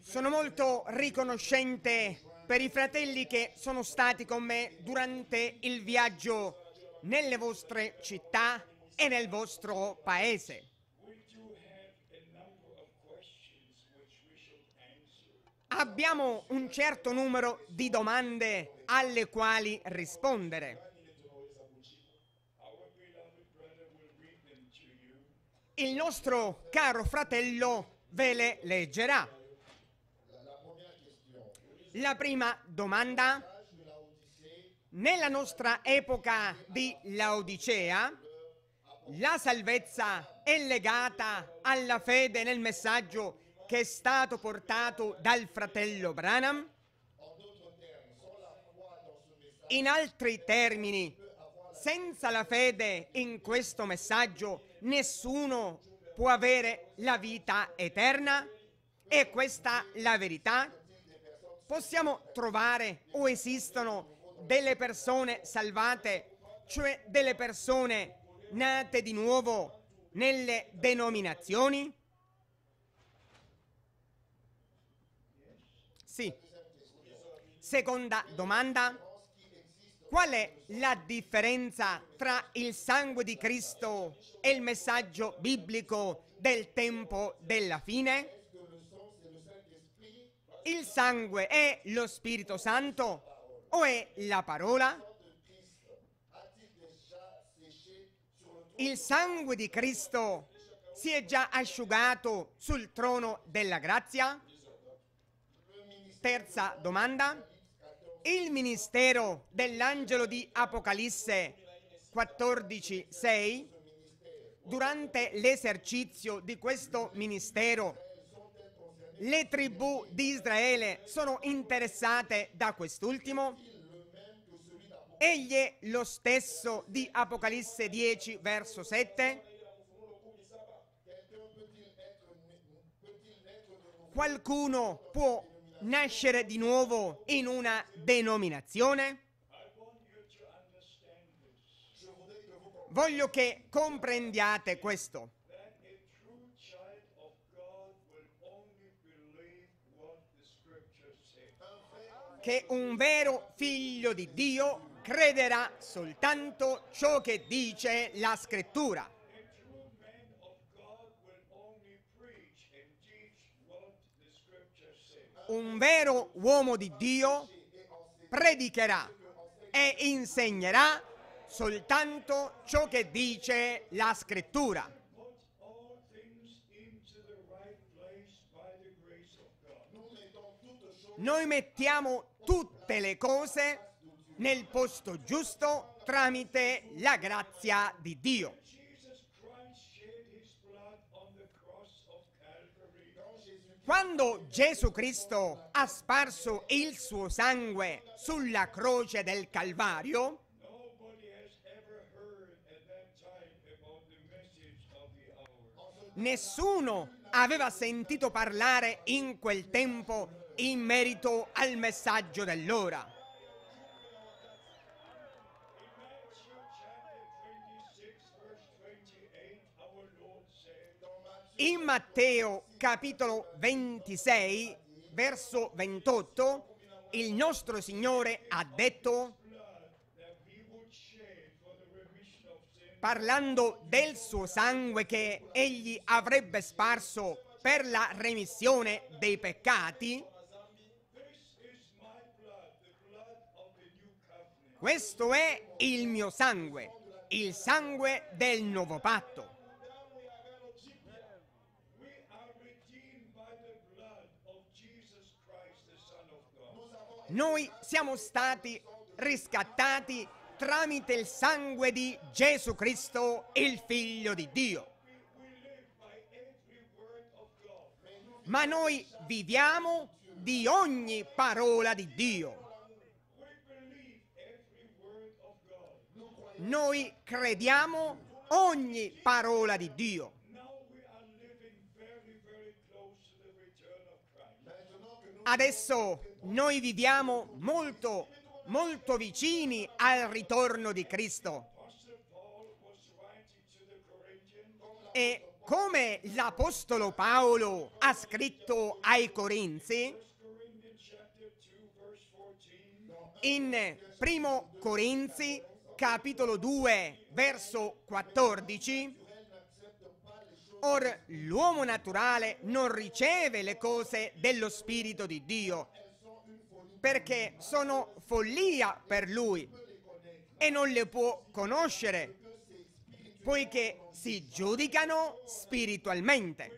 Sono molto riconoscente per i fratelli che sono stati con me durante il viaggio nelle vostre città e nel vostro paese. Abbiamo un certo numero di domande alle quali rispondere. Il nostro caro fratello ve le leggerà. La prima domanda. Nella nostra epoca di Laodicea, la salvezza è legata alla fede nel messaggio che è stato portato dal fratello Branham? In altri termini, senza la fede in questo messaggio nessuno può avere la vita eterna? È questa la verità? Possiamo trovare o esistono delle persone salvate, cioè delle persone nate di nuovo nelle denominazioni? Sì. Seconda domanda. Qual è la differenza tra il sangue di Cristo e il messaggio biblico del tempo della fine? Il sangue è lo Spirito Santo o è la parola? Il sangue di Cristo si è già asciugato sul trono della grazia? Terza domanda. Il ministero dell'angelo di Apocalisse 14:6 durante l'esercizio di questo ministero le tribù di Israele sono interessate da quest'ultimo? Egli è lo stesso di Apocalisse 10 verso 7? Qualcuno può nascere di nuovo in una denominazione? Voglio che comprendiate questo. Che un vero figlio di Dio crederà soltanto ciò che dice la scrittura. un vero uomo di Dio predicherà e insegnerà soltanto ciò che dice la scrittura. Noi mettiamo tutte le cose nel posto giusto tramite la grazia di Dio. Quando Gesù Cristo ha sparso il suo sangue sulla croce del Calvario, nessuno aveva sentito parlare in quel tempo in merito al messaggio dell'ora. In Matteo capitolo 26, verso 28, il nostro Signore ha detto, parlando del suo sangue che egli avrebbe sparso per la remissione dei peccati, questo è il mio sangue, il sangue del nuovo patto. Noi siamo stati riscattati tramite il sangue di Gesù Cristo, il Figlio di Dio. Ma noi viviamo di ogni parola di Dio. Noi crediamo ogni parola di Dio. Adesso noi viviamo molto, molto vicini al ritorno di Cristo. E come l'Apostolo Paolo ha scritto ai Corinzi, in 1 Corinzi capitolo 2 verso 14, Or l'uomo naturale non riceve le cose dello Spirito di Dio, perché sono follia per lui e non le può conoscere, poiché si giudicano spiritualmente.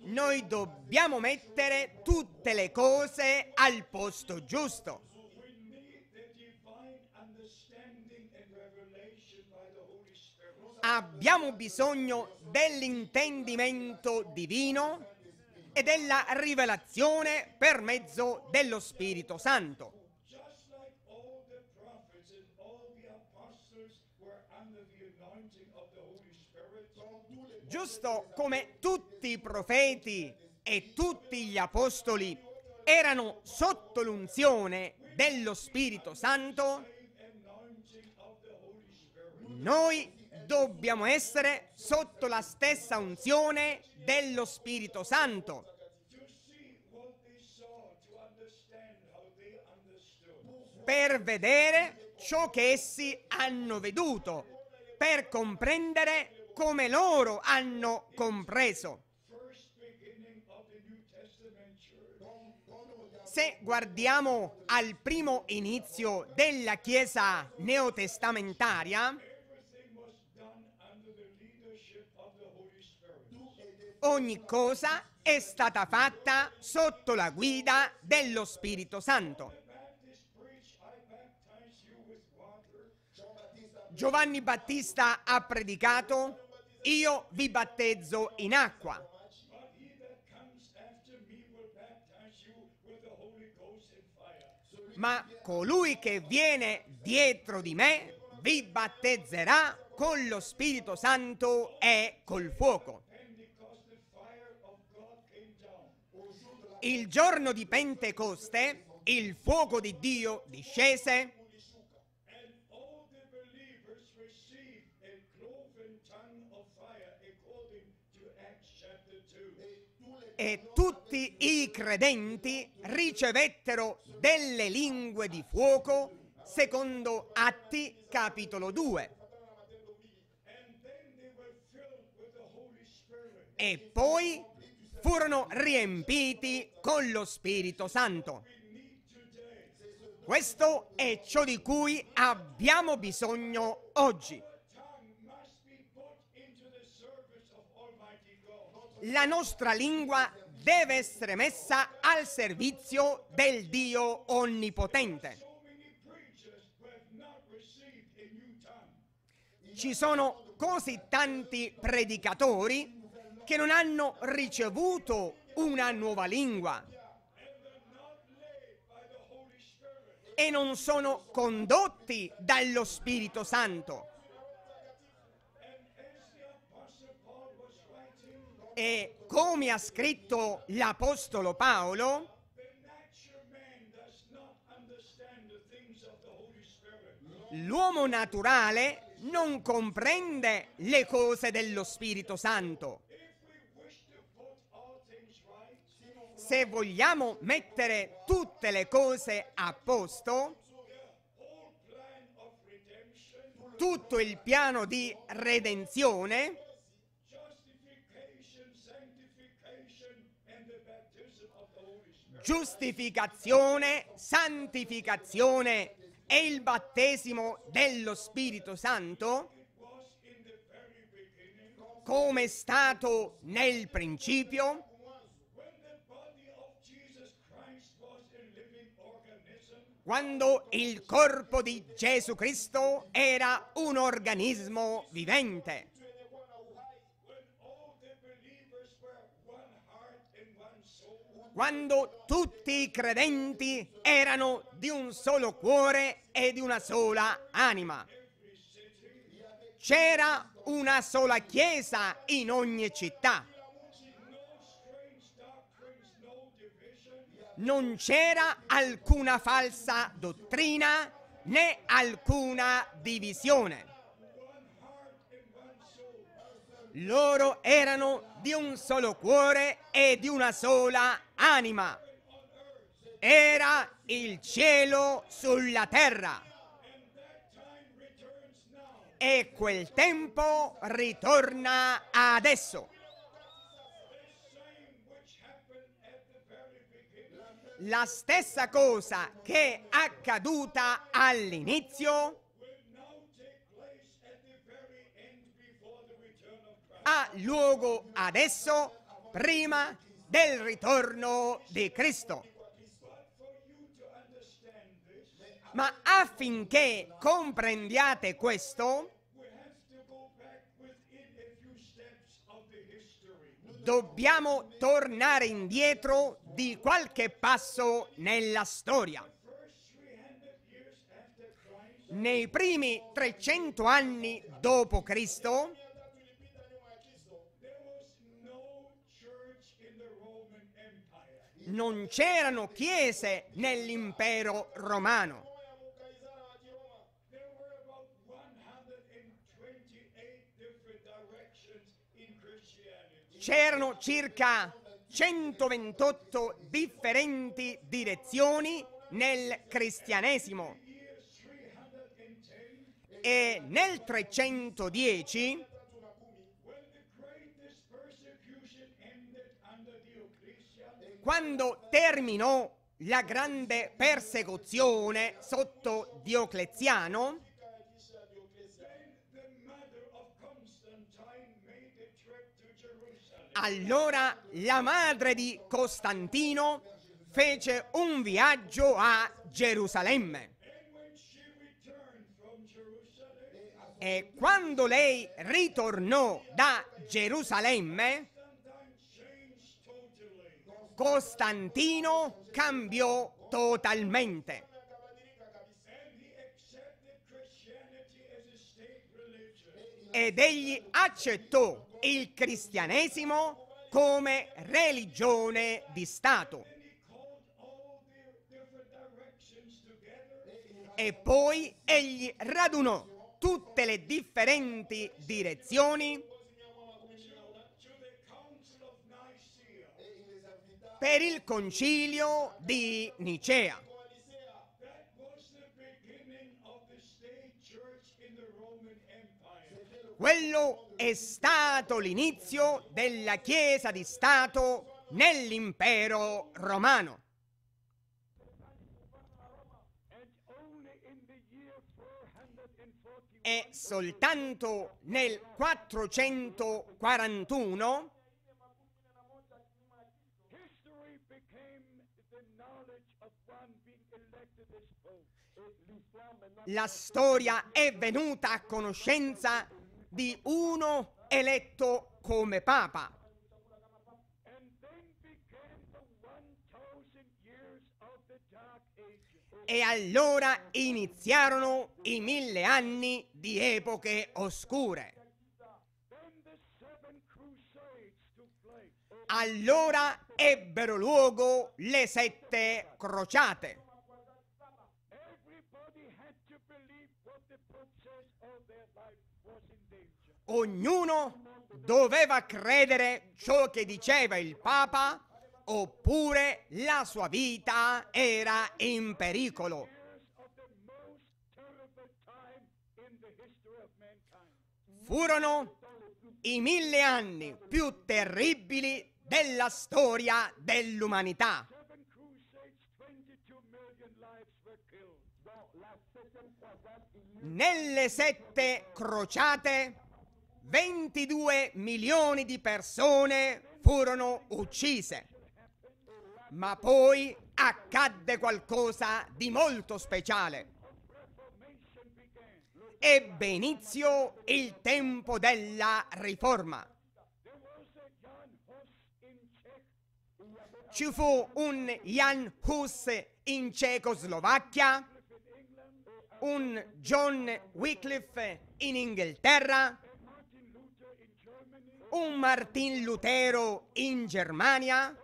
Noi dobbiamo mettere tutte le cose al posto giusto. Abbiamo bisogno dell'intendimento divino e della rivelazione per mezzo dello Spirito Santo. Giusto come tutti i profeti e tutti gli apostoli erano sotto l'unzione dello Spirito Santo, noi dobbiamo essere sotto la stessa unzione dello Spirito Santo. per vedere ciò che essi hanno veduto, per comprendere come loro hanno compreso. Se guardiamo al primo inizio della Chiesa neotestamentaria, ogni cosa è stata fatta sotto la guida dello Spirito Santo. Giovanni Battista ha predicato, io vi battezzo in acqua. Ma colui che viene dietro di me vi battezzerà con lo Spirito Santo e col fuoco. il giorno di Pentecoste il fuoco di Dio discese e tutti i credenti ricevettero delle lingue di fuoco secondo Atti capitolo 2. E poi furono riempiti con lo Spirito Santo. Questo è ciò di cui abbiamo bisogno oggi. La nostra lingua deve essere messa al servizio del Dio Onnipotente. Ci sono così tanti predicatori che non hanno ricevuto una nuova lingua e non sono condotti dallo Spirito Santo. E come ha scritto l'Apostolo Paolo, l'uomo naturale non comprende le cose dello Spirito Santo. se vogliamo mettere tutte le cose a posto, tutto il piano di redenzione, giustificazione, santificazione e il battesimo dello Spirito Santo, come è stato nel principio, quando il corpo di Gesù Cristo era un organismo vivente. Quando tutti i credenti erano di un solo cuore e di una sola anima. C'era una sola chiesa in ogni città. non c'era alcuna falsa dottrina né alcuna divisione. Loro erano di un solo cuore e di una sola anima. Era il cielo sulla terra. E quel tempo ritorna adesso. la stessa cosa che è accaduta all'inizio ha luogo adesso prima del ritorno di Cristo. Ma affinché comprendiate questo, dobbiamo tornare indietro di qualche passo nella storia. Nei primi 300 anni dopo Cristo, non c'erano chiese nell'impero romano. C'erano circa 128 differenti direzioni nel cristianesimo e nel 310 quando terminò la grande persecuzione sotto Diocleziano Allora la madre di Costantino fece un viaggio a Gerusalemme. E quando lei ritornò da Gerusalemme, Costantino cambiò totalmente. Ed egli accettò il cristianesimo come religione di Stato. E poi egli radunò tutte le differenti direzioni per il concilio di Nicea. Quello è stato l'inizio della Chiesa di Stato nell'impero romano. E soltanto nel 441 la storia è venuta a conoscenza di uno eletto come Papa. E allora iniziarono i mille anni di epoche oscure. Allora ebbero luogo le sette crociate. ognuno doveva credere ciò che diceva il Papa oppure la sua vita era in pericolo. Furono i mille anni più terribili della storia dell'umanità. Nelle sette crociate 22 milioni di persone furono uccise. Ma poi accadde qualcosa di molto speciale. Ebbe inizio il tempo della riforma. Ci fu un Jan Hus in Cecoslovacchia, un John Wycliffe in Inghilterra, un Martin Lutero in Germania?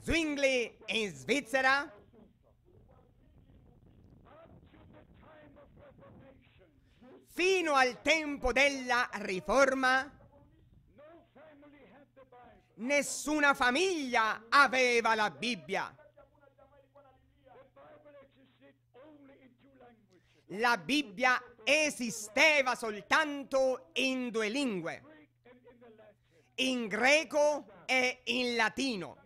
Zwingli in Svizzera? Fino al tempo della Riforma nessuna famiglia aveva la Bibbia. La Bibbia esisteva soltanto in due lingue, in greco e in latino.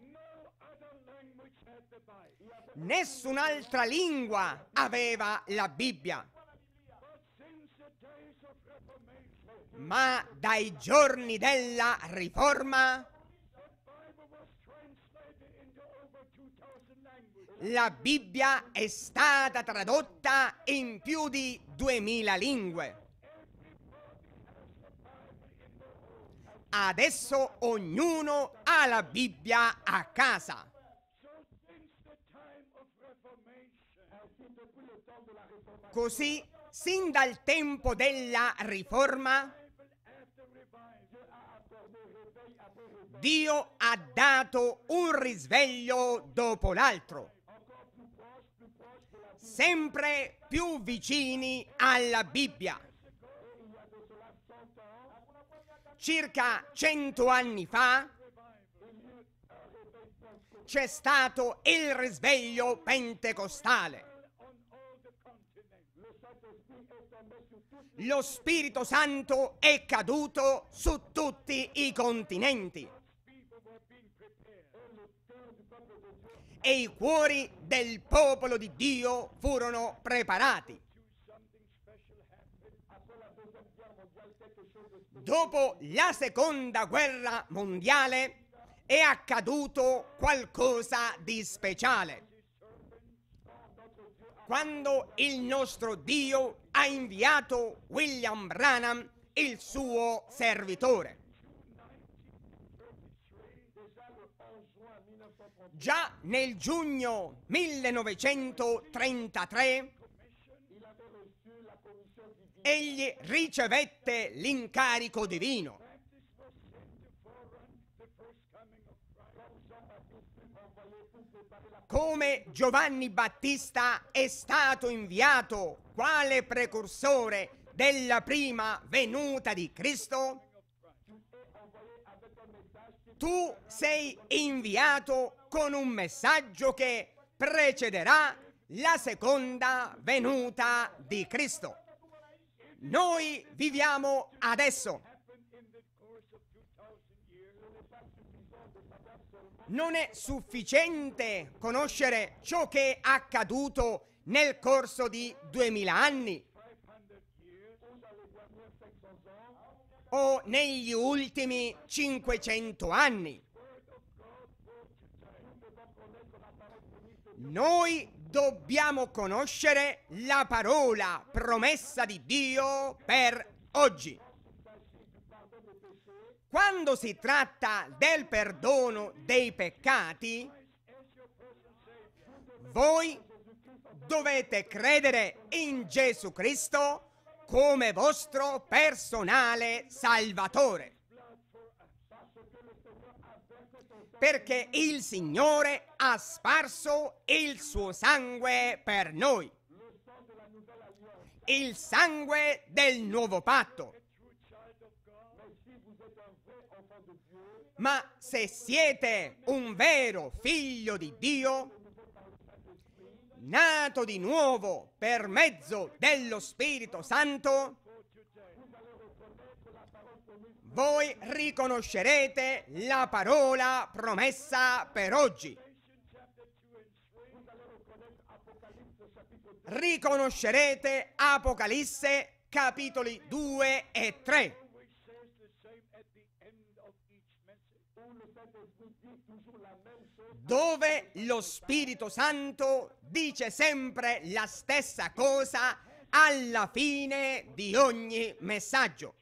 Nessun'altra lingua aveva la Bibbia. Ma dai giorni della Riforma La Bibbia è stata tradotta in più di 2000 lingue. Adesso ognuno ha la Bibbia a casa. Così, sin dal tempo della Riforma, Dio ha dato un risveglio dopo l'altro sempre più vicini alla Bibbia. Circa cento anni fa c'è stato il risveglio pentecostale. Lo Spirito Santo è caduto su tutti i continenti. e i cuori del popolo di Dio furono preparati. Dopo la seconda guerra mondiale è accaduto qualcosa di speciale. Quando il nostro Dio ha inviato William Branham, il suo servitore. Già nel giugno 1933 egli ricevette l'incarico divino. Come Giovanni Battista è stato inviato quale precursore della prima venuta di Cristo, tu sei inviato con un messaggio che precederà la seconda venuta di Cristo. Noi viviamo adesso. Non è sufficiente conoscere ciò che è accaduto nel corso di duemila anni o negli ultimi 500 anni. Noi dobbiamo conoscere la parola promessa di Dio per oggi. Quando si tratta del perdono dei peccati, voi dovete credere in Gesù Cristo come vostro personale Salvatore. perché il Signore ha sparso il suo sangue per noi. Il sangue del nuovo patto. Ma se siete un vero figlio di Dio, nato di nuovo per mezzo dello Spirito Santo, voi riconoscerete la parola promessa per oggi. Riconoscerete Apocalisse capitoli 2 e 3. dove lo Spirito Santo dice sempre la stessa cosa alla fine di ogni messaggio.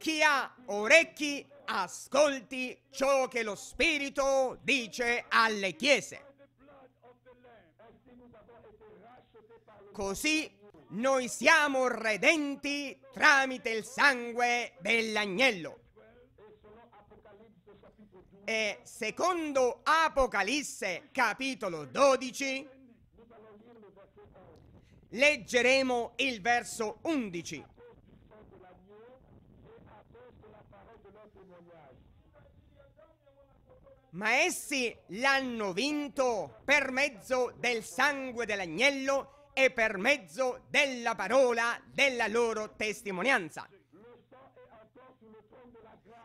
Chi ha orecchi ascolti ciò che lo Spirito dice alle chiese. Così noi siamo redenti tramite il sangue dell'agnello. E secondo Apocalisse capitolo 12 leggeremo il verso 11 ma essi l'hanno vinto per mezzo del sangue dell'agnello e per mezzo della parola della loro testimonianza.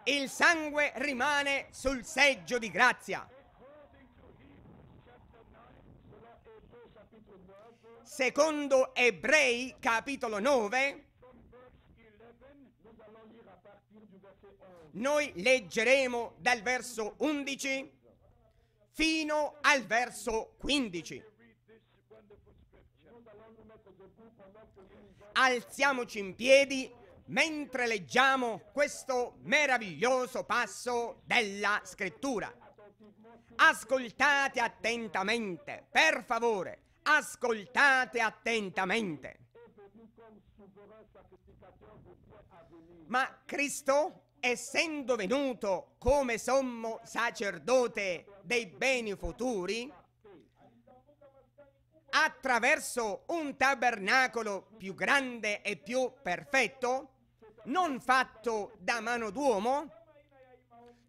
Il sangue rimane sul seggio di grazia. Secondo Ebrei capitolo 9, noi leggeremo dal verso 11 fino al verso 15. Alziamoci in piedi mentre leggiamo questo meraviglioso passo della scrittura. Ascoltate attentamente, per favore, ascoltate attentamente. Ma Cristo essendo venuto come sommo sacerdote dei beni futuri, attraverso un tabernacolo più grande e più perfetto, non fatto da mano d'uomo,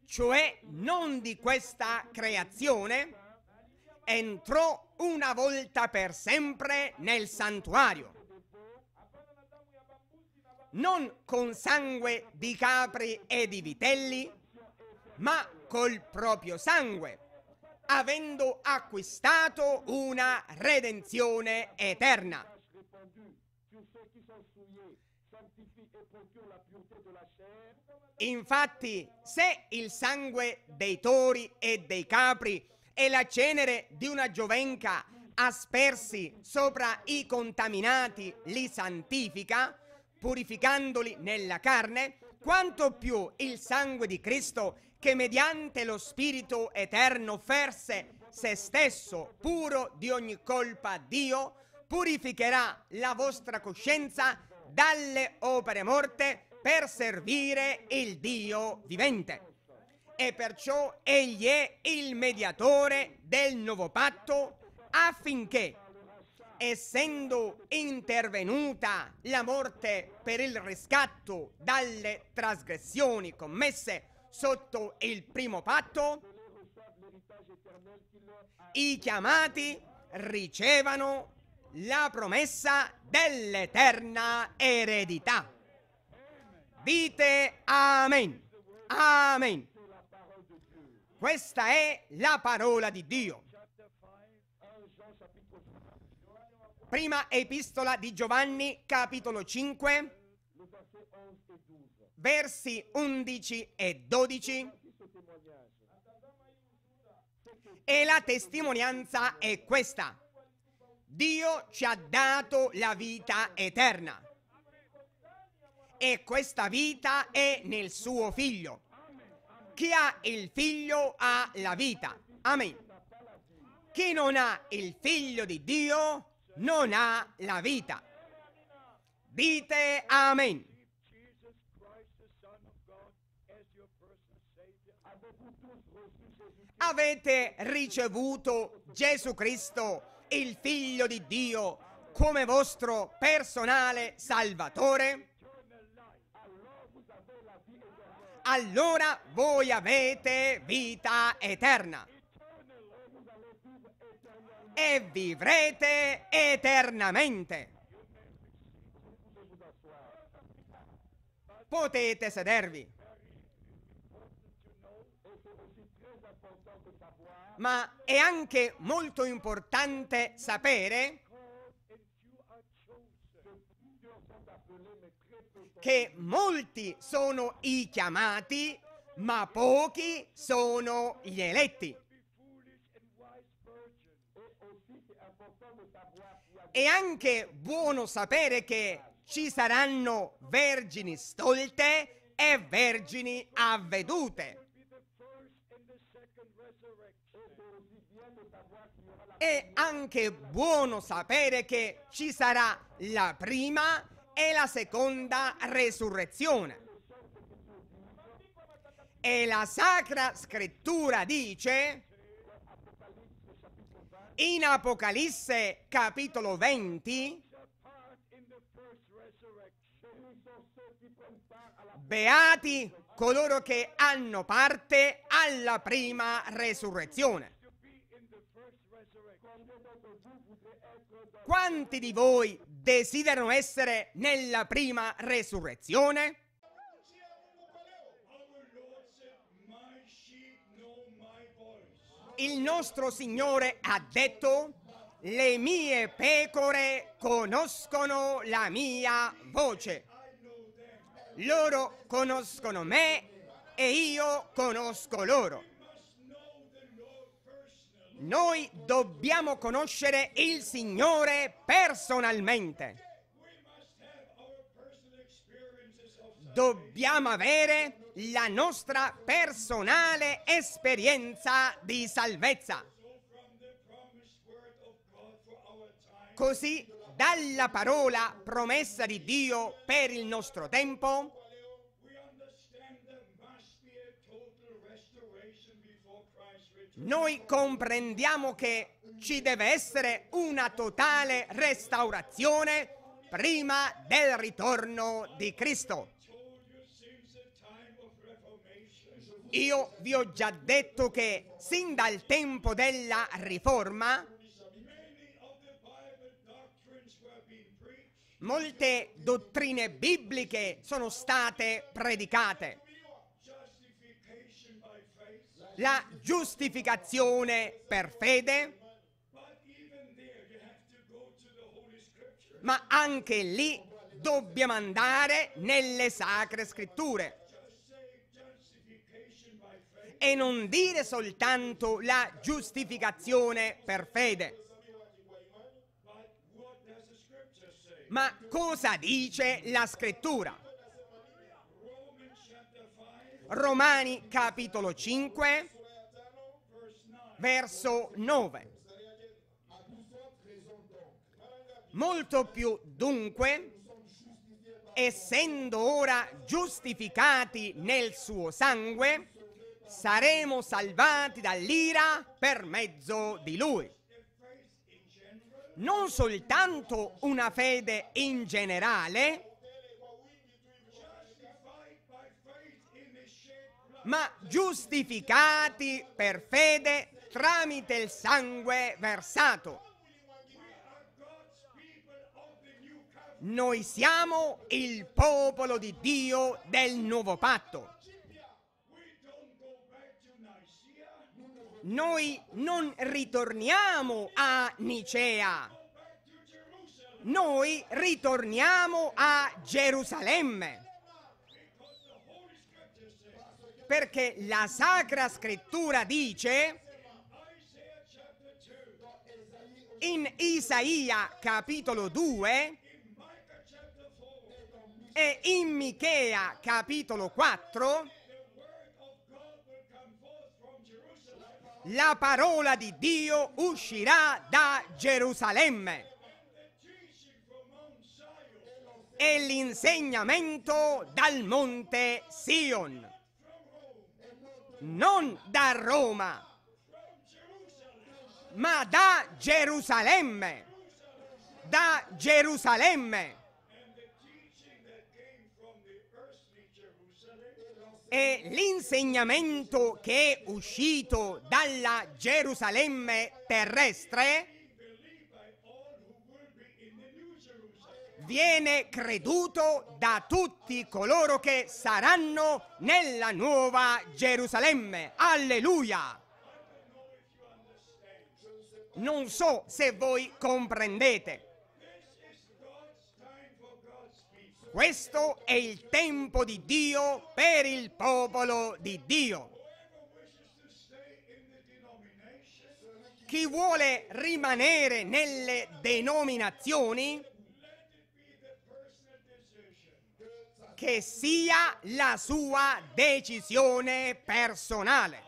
cioè non di questa creazione, entrò una volta per sempre nel santuario non con sangue di capri e di vitelli, ma col proprio sangue, avendo acquistato una redenzione eterna. Infatti, se il sangue dei tori e dei capri e la cenere di una giovenca aspersi sopra i contaminati li santifica, purificandoli nella carne, quanto più il sangue di Cristo, che mediante lo Spirito eterno offerse se stesso puro di ogni colpa a Dio, purificherà la vostra coscienza dalle opere morte per servire il Dio vivente. E perciò egli è il mediatore del nuovo patto affinché essendo intervenuta la morte per il riscatto dalle trasgressioni commesse sotto il primo patto, i chiamati ricevano la promessa dell'eterna eredità. Dite Amen. Amen. Questa è la parola di Dio. Prima epistola di Giovanni, capitolo 5, versi 11 e 12. E la testimonianza è questa. Dio ci ha dato la vita eterna. E questa vita è nel suo figlio. Chi ha il figlio ha la vita. Amen. Chi non ha il figlio di Dio non ha la vita. Dite Amen. Avete ricevuto Gesù Cristo, il Figlio di Dio, come vostro personale Salvatore? Allora voi avete vita eterna e vivrete eternamente. Potete sedervi. Ma è anche molto importante sapere che molti sono i chiamati, ma pochi sono gli eletti. È anche buono sapere che ci saranno vergini stolte e vergini avvedute. È anche buono sapere che ci sarà la prima e la seconda resurrezione. E la Sacra Scrittura dice in Apocalisse capitolo 20, beati coloro che hanno parte alla prima resurrezione. Quanti di voi desiderano essere nella prima resurrezione? il nostro Signore ha detto, le mie pecore conoscono la mia voce. Loro conoscono me e io conosco loro. Noi dobbiamo conoscere il Signore personalmente. Dobbiamo avere la nostra personale esperienza di salvezza. Così dalla parola promessa di Dio per il nostro tempo, noi comprendiamo che ci deve essere una totale restaurazione prima del ritorno di Cristo. Io vi ho già detto che sin dal tempo della riforma molte dottrine bibliche sono state predicate. La giustificazione per fede, ma anche lì dobbiamo andare nelle sacre scritture e non dire soltanto la giustificazione per fede. Ma cosa dice la scrittura? Romani capitolo 5, verso 9. Molto più dunque, essendo ora giustificati nel suo sangue, saremo salvati dall'ira per mezzo di lui. Non soltanto una fede in generale, ma giustificati per fede tramite il sangue versato. Noi siamo il popolo di Dio del nuovo patto. Noi non ritorniamo a Nicea. Noi ritorniamo a Gerusalemme. Perché la Sacra Scrittura dice in Isaia capitolo 2 e in Michea capitolo 4 la parola di Dio uscirà da Gerusalemme. E l'insegnamento dal monte Sion, non da Roma, ma da Gerusalemme, da Gerusalemme. e l'insegnamento che è uscito dalla Gerusalemme terrestre viene creduto da tutti coloro che saranno nella nuova Gerusalemme. Alleluia! Non so se voi comprendete. Questo è il tempo di Dio per il popolo di Dio. Chi vuole rimanere nelle denominazioni, che sia la sua decisione personale.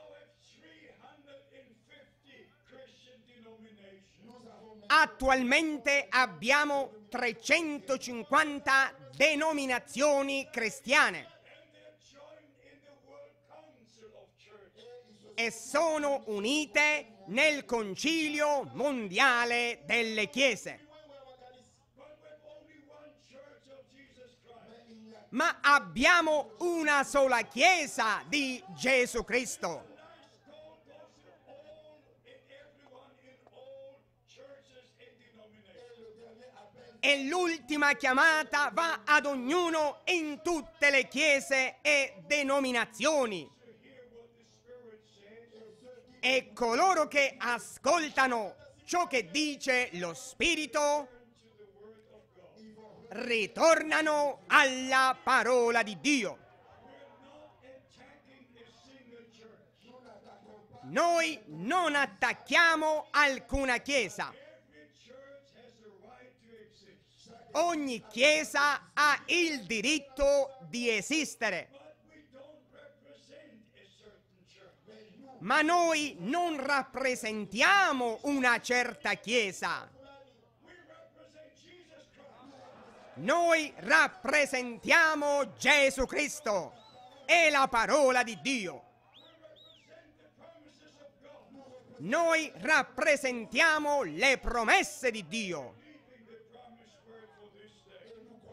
Attualmente abbiamo 350 denominazioni cristiane e sono unite nel concilio mondiale delle chiese. Ma abbiamo una sola chiesa di Gesù Cristo. e l'ultima chiamata va ad ognuno in tutte le chiese e denominazioni. E coloro che ascoltano ciò che dice lo Spirito ritornano alla parola di Dio. Noi non attacchiamo alcuna chiesa Ogni chiesa ha il diritto di esistere. Ma noi non rappresentiamo una certa chiesa. Noi rappresentiamo Gesù Cristo e la parola di Dio. Noi rappresentiamo le promesse di Dio.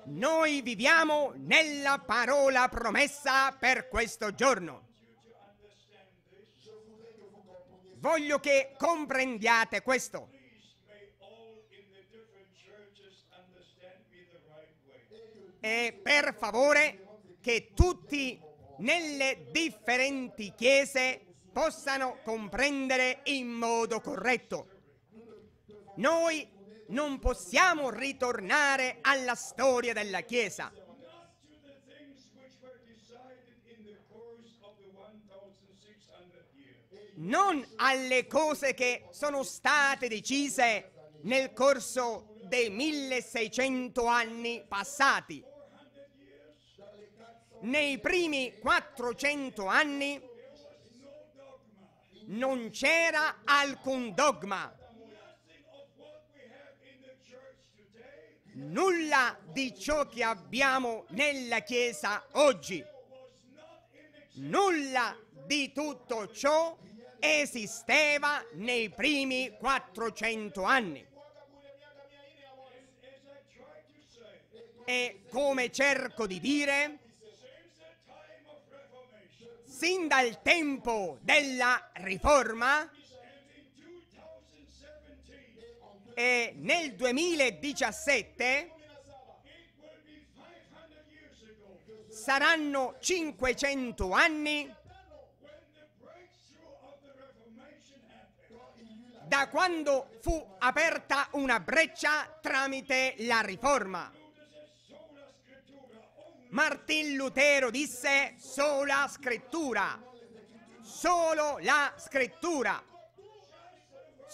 Noi viviamo nella parola promessa per questo giorno. Voglio che comprendiate questo. E per favore che tutti nelle differenti chiese possano comprendere in modo corretto. Noi non possiamo ritornare alla storia della Chiesa. Non alle cose che sono state decise nel corso dei 1600 anni passati. Nei primi 400 anni non c'era alcun dogma nulla di ciò che abbiamo nella Chiesa oggi. Nulla di tutto ciò esisteva nei primi 400 anni. E come cerco di dire, sin dal tempo della Riforma, e nel 2017 saranno 500 anni da quando fu aperta una breccia tramite la riforma. Martin Lutero disse sola scrittura, solo la scrittura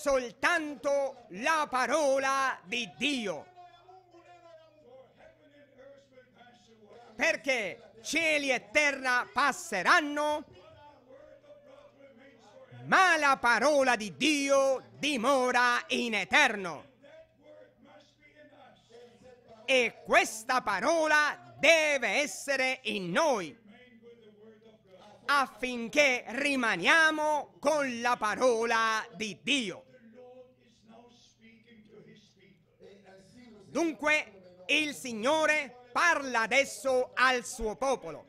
soltanto la parola di Dio. Perché cieli e terra passeranno, ma la parola di Dio dimora in eterno. E questa parola deve essere in noi affinché rimaniamo con la parola di Dio. Dunque il Signore parla adesso al suo popolo.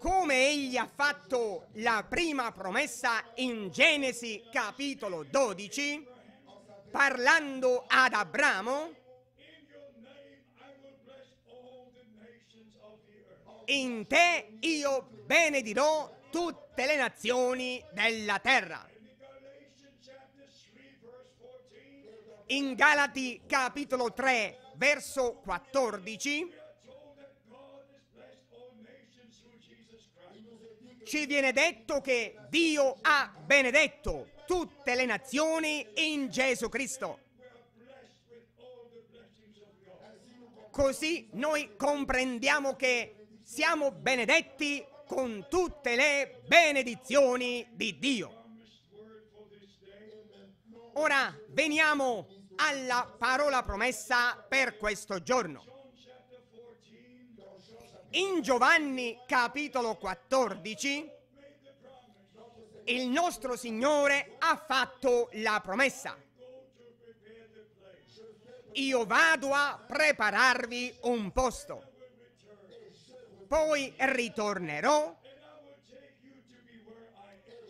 Come egli ha fatto la prima promessa in Genesi capitolo 12, parlando ad Abramo, in te io benedirò tutte le nazioni della terra. in Galati capitolo 3 verso 14 ci viene detto che Dio ha benedetto tutte le nazioni in Gesù Cristo. Così noi comprendiamo che siamo benedetti con tutte le benedizioni di Dio. Ora veniamo alla parola promessa per questo giorno. In Giovanni capitolo 14 il nostro Signore ha fatto la promessa. Io vado a prepararvi un posto, poi ritornerò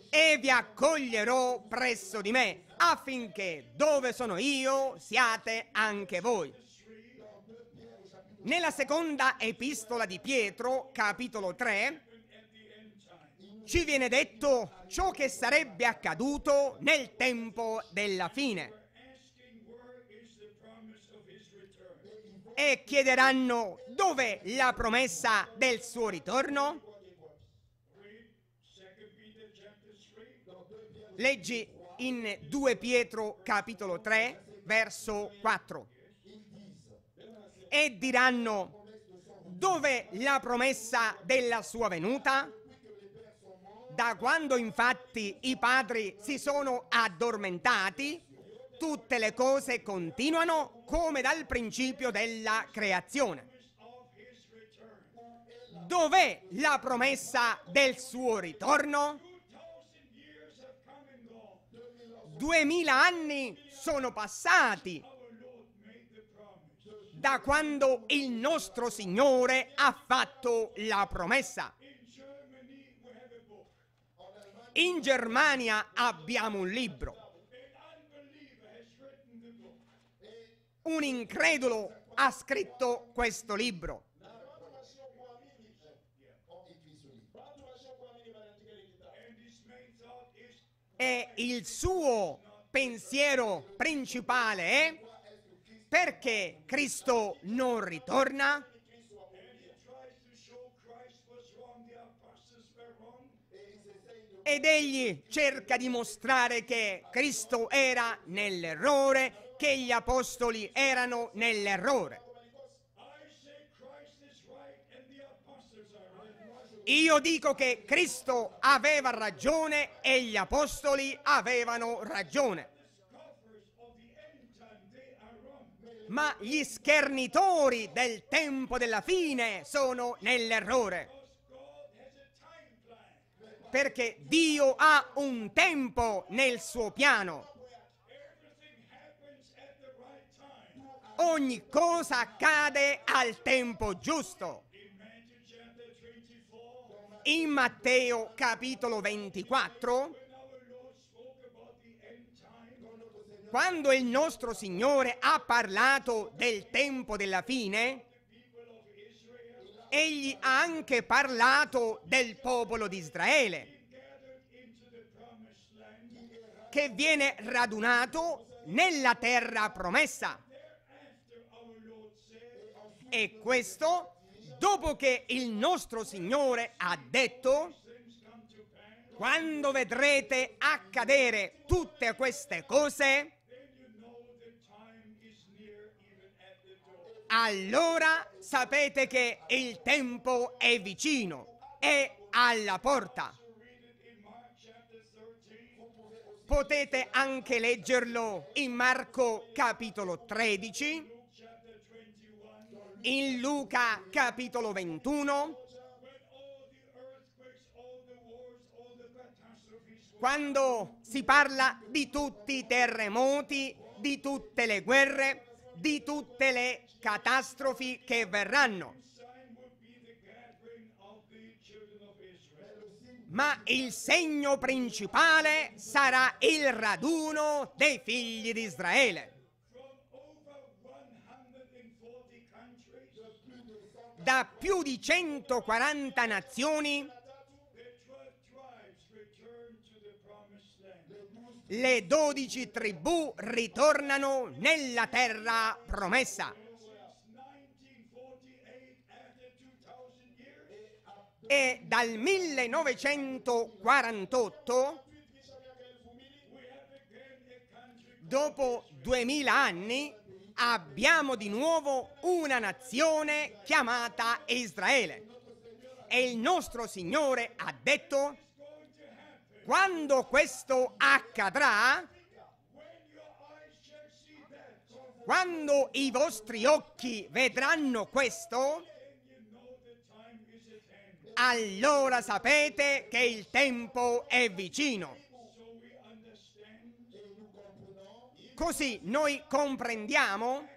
e vi accoglierò presso di me affinché dove sono io siate anche voi. Nella seconda epistola di Pietro, capitolo 3, ci viene detto ciò che sarebbe accaduto nel tempo della fine. E chiederanno dove la promessa del suo ritorno? Leggi in 2 Pietro capitolo 3, verso 4. E diranno, dove la promessa della sua venuta? Da quando infatti i padri si sono addormentati, tutte le cose continuano come dal principio della creazione. Dov'è la promessa del suo ritorno? Duemila anni sono passati da quando il nostro Signore ha fatto la promessa. In Germania abbiamo un libro. Un incredulo ha scritto questo libro. e il suo pensiero principale è eh? perché Cristo non ritorna? Ed egli cerca di mostrare che Cristo era nell'errore, che gli apostoli erano nell'errore. Io dico che Cristo aveva ragione e gli apostoli avevano ragione. Ma gli schernitori del tempo della fine sono nell'errore. Perché Dio ha un tempo nel suo piano. Ogni cosa accade al tempo giusto in Matteo capitolo 24, quando il nostro Signore ha parlato del tempo della fine, egli ha anche parlato del popolo di Israele, che viene radunato nella terra promessa. E questo dopo che il nostro Signore ha detto, quando vedrete accadere tutte queste cose, allora sapete che il tempo è vicino, è alla porta. Potete anche leggerlo in Marco capitolo 13 in Luca capitolo 21, quando si parla di tutti i terremoti, di tutte le guerre, di tutte le catastrofi che verranno. Ma il segno principale sarà il raduno dei figli di Israele. da più di 140 nazioni le dodici tribù ritornano nella terra promessa. E dal 1948, dopo 2000 anni, abbiamo di nuovo una nazione chiamata Israele. E il nostro Signore ha detto, quando questo accadrà, quando i vostri occhi vedranno questo, allora sapete che il tempo è vicino. Così noi comprendiamo,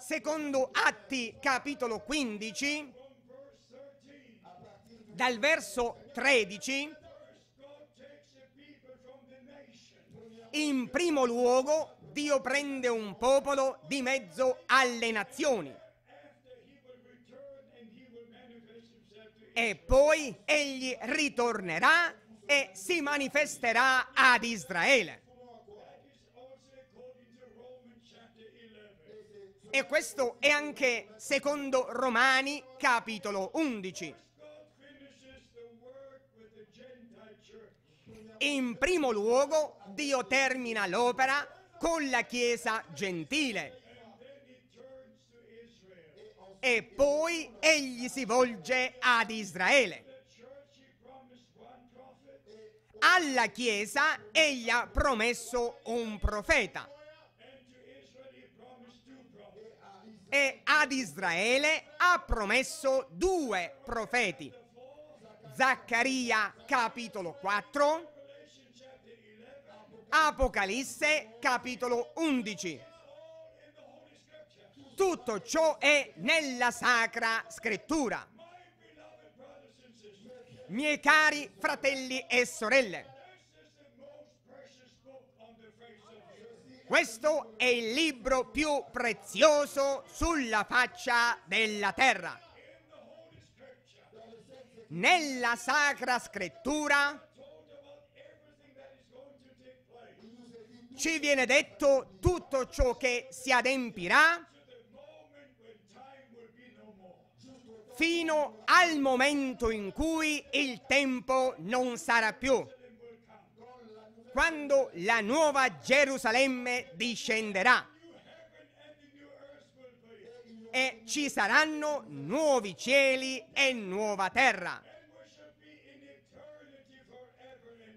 secondo Atti capitolo 15, dal verso 13, in primo luogo Dio prende un popolo di mezzo alle nazioni. e poi egli ritornerà e si manifesterà ad Israele. E questo è anche secondo Romani capitolo 11. In primo luogo Dio termina l'opera con la Chiesa gentile. E poi egli si volge ad Israele. Alla Chiesa egli ha promesso un profeta. e ad Israele ha promesso due profeti. Zaccaria capitolo 4, Apocalisse capitolo 11. Tutto ciò è nella Sacra Scrittura. Miei cari fratelli e sorelle, Questo è il libro più prezioso sulla faccia della terra. Nella Sacra Scrittura ci viene detto tutto ciò che si adempirà fino al momento in cui il tempo non sarà più quando la nuova Gerusalemme discenderà. E ci saranno nuovi cieli e nuova terra.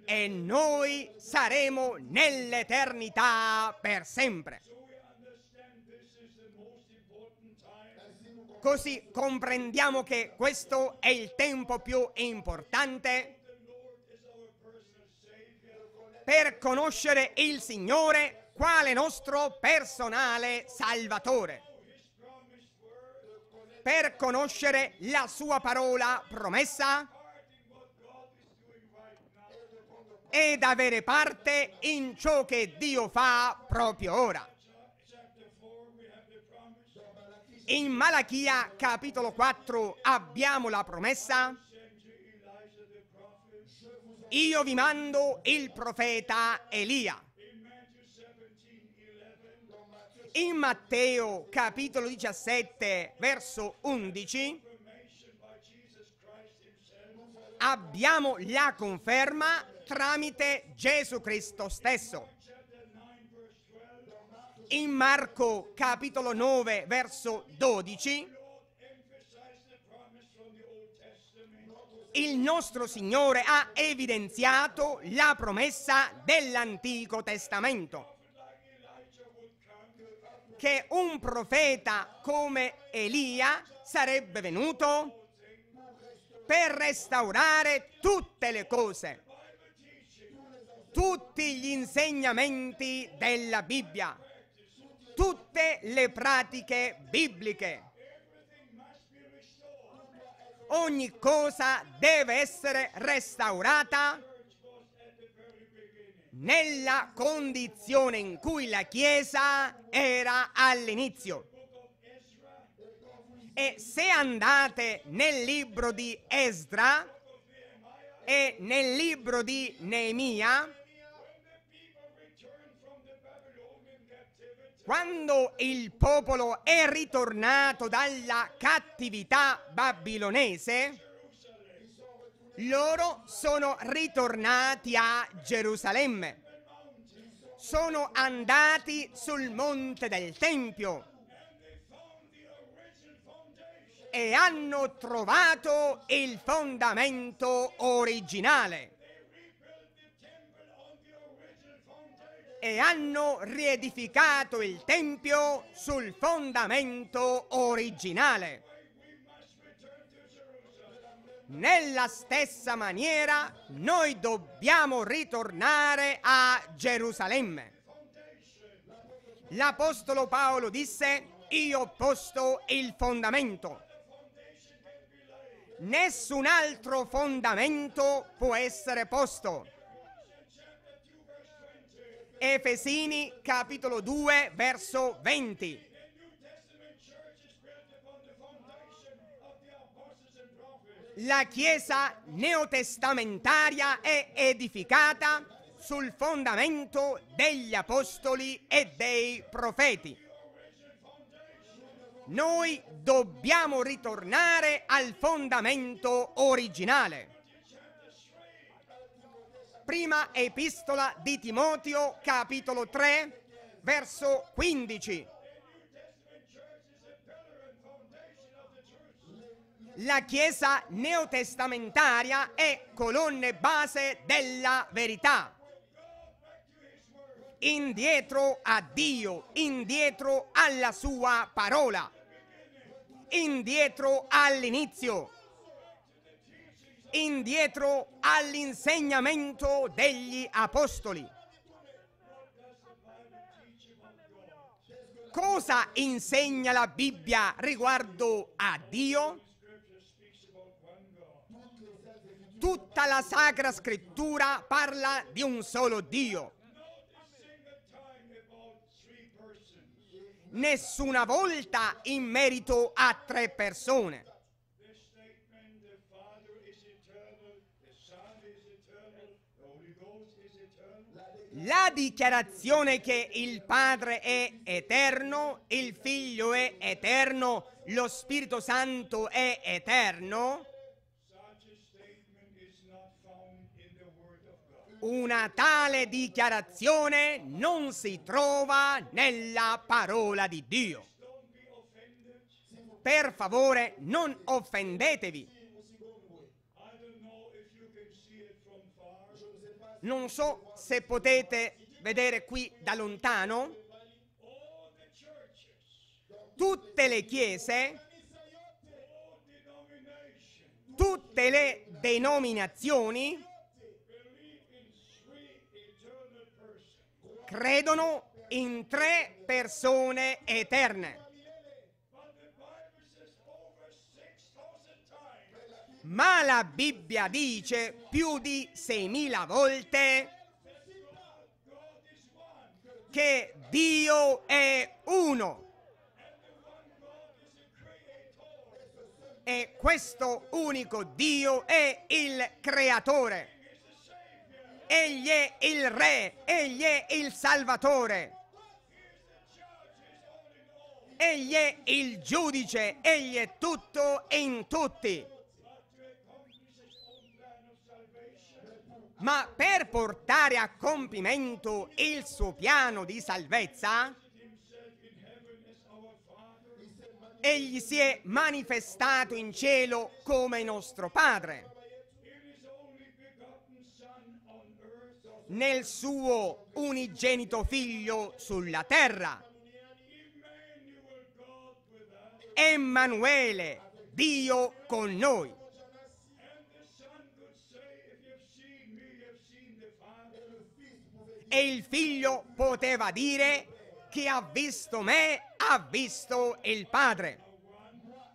E noi saremo nell'eternità per sempre. Così comprendiamo che questo è il tempo più importante per conoscere il Signore quale nostro personale Salvatore, per conoscere la sua parola promessa ed avere parte in ciò che Dio fa proprio ora. In Malachia capitolo 4 abbiamo la promessa io vi mando il profeta Elia. In Matteo capitolo 17 verso 11 abbiamo la conferma tramite Gesù Cristo stesso. In Marco capitolo 9 verso 12 il nostro Signore ha evidenziato la promessa dell'Antico Testamento che un profeta come Elia sarebbe venuto per restaurare tutte le cose, tutti gli insegnamenti della Bibbia, tutte le pratiche bibliche ogni cosa deve essere restaurata nella condizione in cui la Chiesa era all'inizio. E se andate nel libro di Esdra e nel libro di Neemia, Quando il popolo è ritornato dalla cattività babilonese, loro sono ritornati a Gerusalemme, sono andati sul monte del Tempio e hanno trovato il fondamento originale. e hanno riedificato il Tempio sul fondamento originale. Nella stessa maniera noi dobbiamo ritornare a Gerusalemme. L'Apostolo Paolo disse, io ho posto il fondamento. Nessun altro fondamento può essere posto Efesini capitolo 2 verso 20. La Chiesa neotestamentaria è edificata sul fondamento degli apostoli e dei profeti. Noi dobbiamo ritornare al fondamento originale prima epistola di Timoteo, capitolo 3, verso 15. La Chiesa neotestamentaria è colonna e base della verità. Indietro a Dio, indietro alla sua parola, indietro all'inizio indietro all'insegnamento degli apostoli. Cosa insegna la Bibbia riguardo a Dio? Tutta la Sacra Scrittura parla di un solo Dio. Nessuna volta in merito a tre persone. La dichiarazione che il Padre è eterno, il Figlio è eterno, lo Spirito Santo è eterno, una tale dichiarazione non si trova nella parola di Dio. Per favore, non offendetevi. Non so se potete vedere qui da lontano, tutte le chiese, tutte le denominazioni credono in tre persone eterne. Ma la Bibbia dice più di 6.000 volte che Dio è uno. E questo unico Dio è il creatore. Egli è il re, egli è il salvatore. Egli è il giudice, egli è tutto in tutti. Ma per portare a compimento il suo piano di salvezza, egli si è manifestato in cielo come nostro Padre. Nel suo unigenito figlio sulla terra. Emanuele, Dio con noi. E il figlio poteva dire, chi ha visto me ha visto il padre.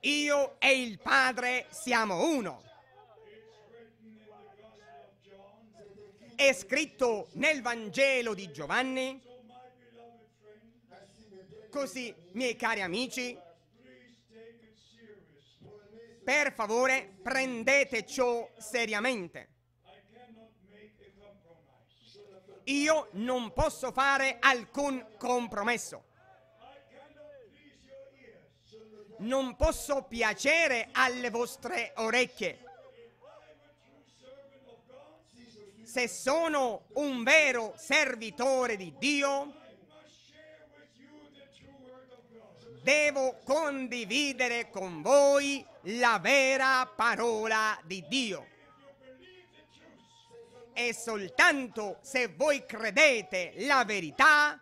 Io e il padre siamo uno. È scritto nel Vangelo di Giovanni. Così, miei cari amici, per favore prendete ciò seriamente. io non posso fare alcun compromesso. Non posso piacere alle vostre orecchie. Se sono un vero servitore di Dio, devo condividere con voi la vera parola di Dio e soltanto se voi credete la verità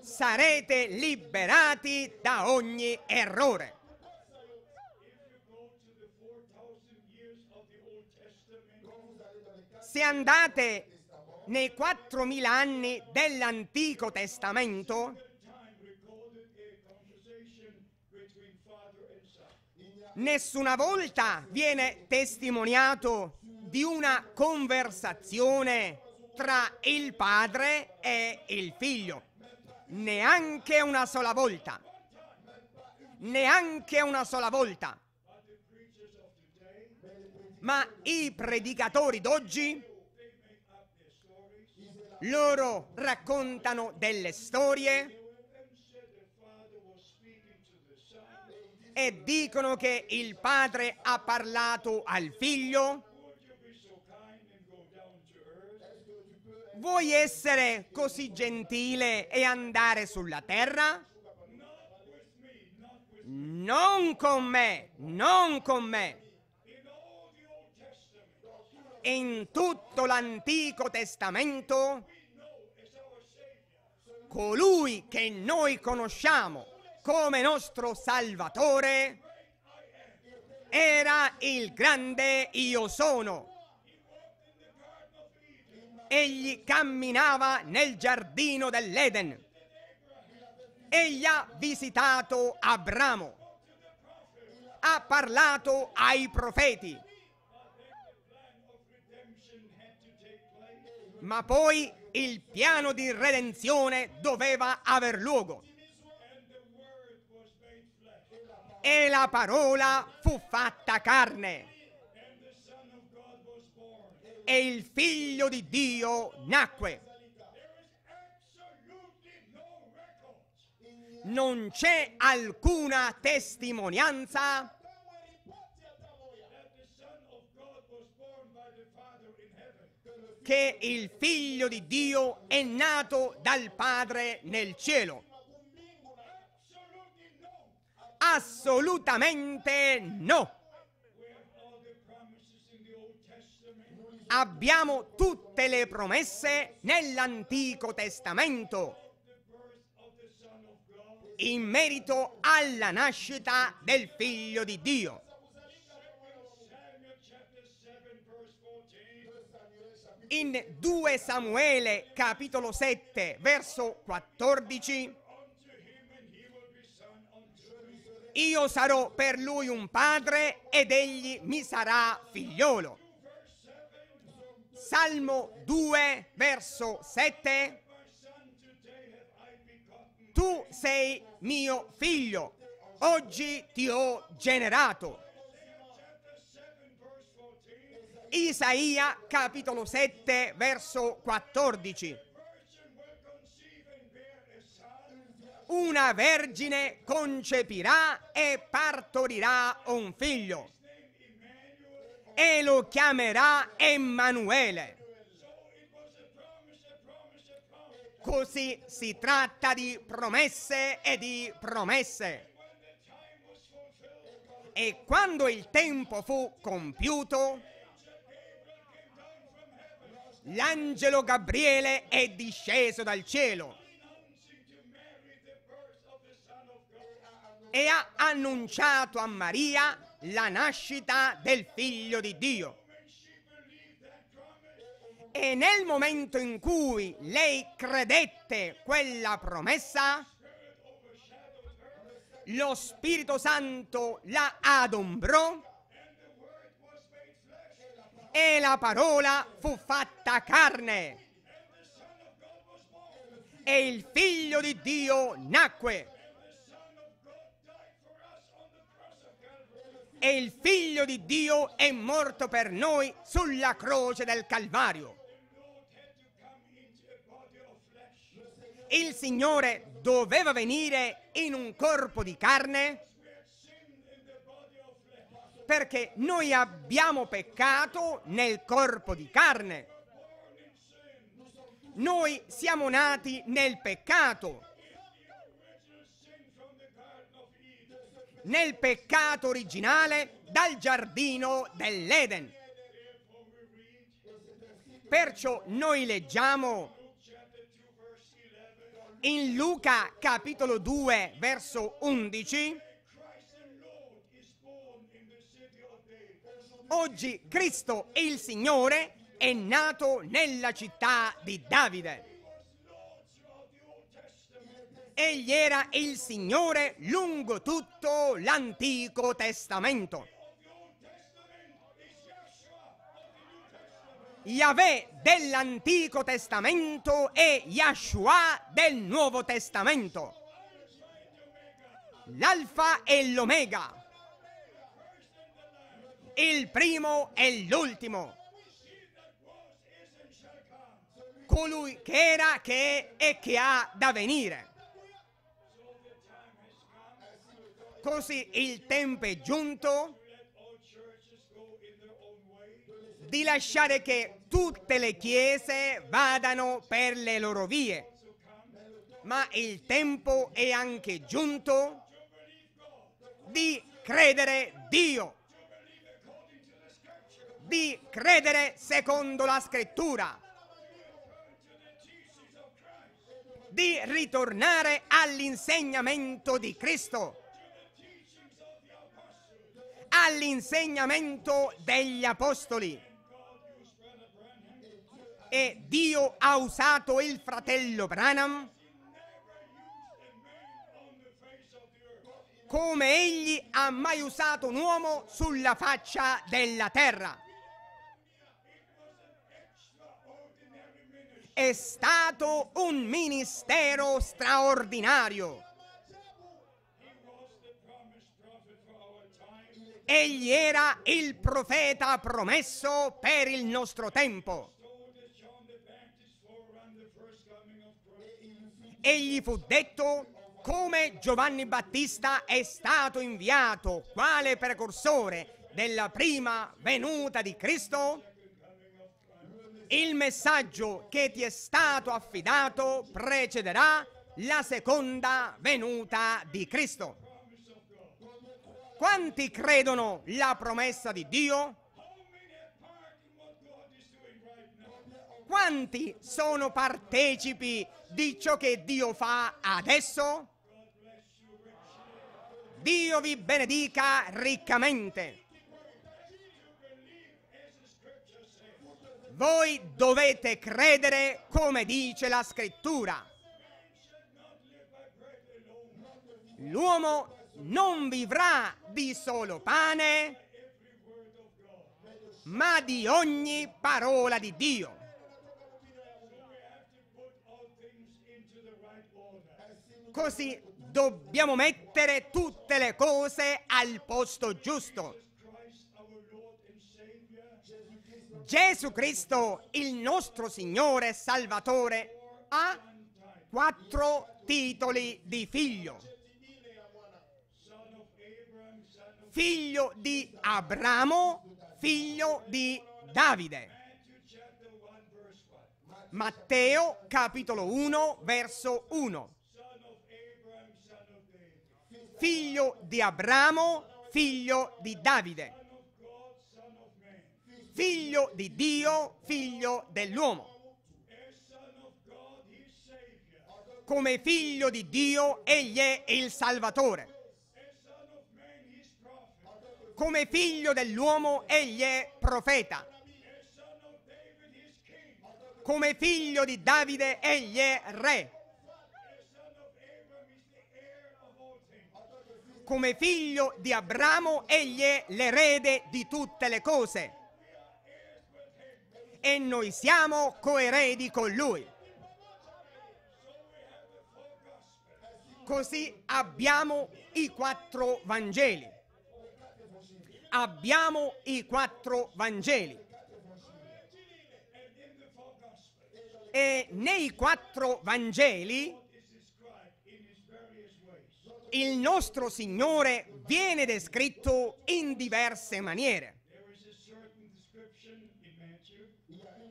sarete liberati da ogni errore. Se andate nei 4.000 anni dell'Antico Testamento, nessuna volta viene testimoniato di una conversazione tra il padre e il figlio. Neanche una sola volta. Neanche una sola volta. Ma i predicatori d'oggi, loro raccontano delle storie e dicono che il padre ha parlato al figlio Vuoi essere così gentile e andare sulla terra? Non con me, non con me. In tutto l'Antico Testamento, colui che noi conosciamo come nostro Salvatore era il grande Io sono egli camminava nel giardino dell'Eden. Egli ha visitato Abramo, ha parlato ai profeti, ma poi il piano di redenzione doveva aver luogo. E la parola fu fatta carne e il figlio di Dio nacque. Non c'è alcuna testimonianza che il figlio di Dio è nato dal Padre nel cielo. Assolutamente no. abbiamo tutte le promesse nell'Antico Testamento in merito alla nascita del figlio di Dio. In 2 Samuele capitolo 7 verso 14 Io sarò per lui un padre ed egli mi sarà figliolo. Salmo 2, verso 7. Tu sei mio figlio, oggi ti ho generato. Isaia capitolo 7 verso 14. Una vergine concepirà e partorirà un figlio e lo chiamerà Emanuele. Così si tratta di promesse e di promesse. E quando il tempo fu compiuto, l'angelo Gabriele è disceso dal cielo e ha annunciato a Maria la nascita del figlio di Dio. E nel momento in cui lei credette quella promessa, lo Spirito Santo la adombrò e la parola fu fatta carne e il figlio di Dio nacque. e il Figlio di Dio è morto per noi sulla croce del Calvario. Il Signore doveva venire in un corpo di carne perché noi abbiamo peccato nel corpo di carne. Noi siamo nati nel peccato nel peccato originale dal giardino dell'Eden. Perciò noi leggiamo in Luca capitolo 2 verso 11 Oggi Cristo il Signore è nato nella città di Davide. Egli era il Signore lungo tutto l'Antico Testamento. Yahweh dell'Antico Testamento e Yahshua del Nuovo Testamento. L'Alfa e l'Omega. Il primo e l'ultimo. Colui che era, che è e che ha da venire. Così il tempo è giunto di lasciare che tutte le chiese vadano per le loro vie. Ma il tempo è anche giunto di credere Dio, di credere secondo la scrittura, di ritornare all'insegnamento di Cristo all'insegnamento degli apostoli. E Dio ha usato il fratello Branham come egli ha mai usato un uomo sulla faccia della terra. È stato un ministero straordinario. Egli era il profeta promesso per il nostro tempo. Egli fu detto come Giovanni Battista è stato inviato, quale precursore della prima venuta di Cristo. Il messaggio che ti è stato affidato precederà la seconda venuta di Cristo. Quanti credono la promessa di Dio? Quanti sono partecipi di ciò che Dio fa adesso? Dio vi benedica riccamente. Voi dovete credere come dice la scrittura. L'uomo non vivrà di solo pane, ma di ogni parola di Dio. Così dobbiamo mettere tutte le cose al posto giusto. Gesù Cristo, il nostro Signore Salvatore, ha quattro titoli di figlio. figlio di Abramo, figlio di Davide. Matteo capitolo 1 verso 1. Figlio di Abramo, figlio di Davide. Figlio di Dio, figlio dell'uomo. Come figlio di Dio, egli è il Salvatore come figlio dell'uomo egli è profeta. Come figlio di Davide egli è re. Come figlio di Abramo egli è l'erede di tutte le cose. E noi siamo coeredi con lui. Così abbiamo i quattro Vangeli abbiamo i quattro Vangeli. E nei quattro Vangeli il nostro Signore viene descritto in diverse maniere.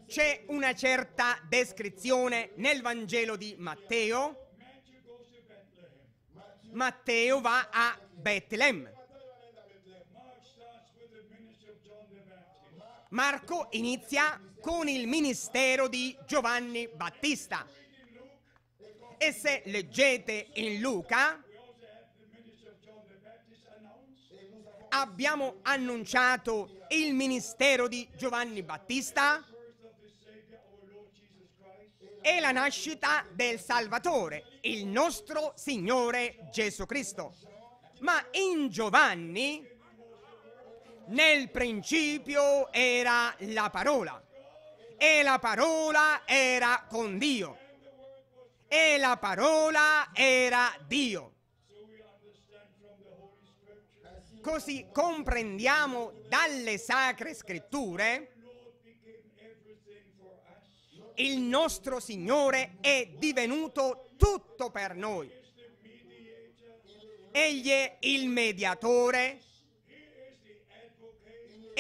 C'è una certa descrizione nel Vangelo di Matteo. Matteo va a Betlemme. Marco inizia con il ministero di Giovanni Battista. E se leggete in Luca, abbiamo annunciato il ministero di Giovanni Battista e la nascita del Salvatore, il nostro Signore Gesù Cristo. Ma in Giovanni nel principio era la parola e la parola era con Dio e la parola era Dio. Così comprendiamo dalle sacre scritture il nostro Signore è divenuto tutto per noi. Egli è il mediatore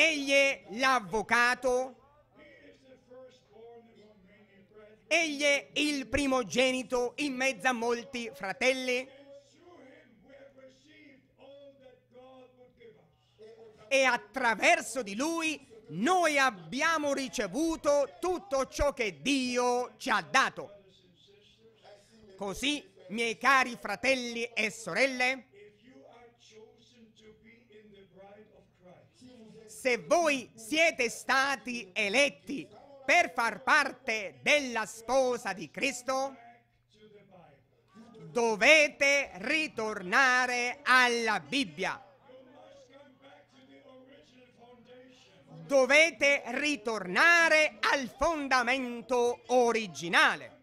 Egli è l'avvocato. Egli è il primogenito in mezzo a molti fratelli. E attraverso di lui noi abbiamo ricevuto tutto ciò che Dio ci ha dato. Così, miei cari fratelli e sorelle, se voi siete stati eletti per far parte della sposa di Cristo, dovete ritornare alla Bibbia. Dovete ritornare al fondamento originale.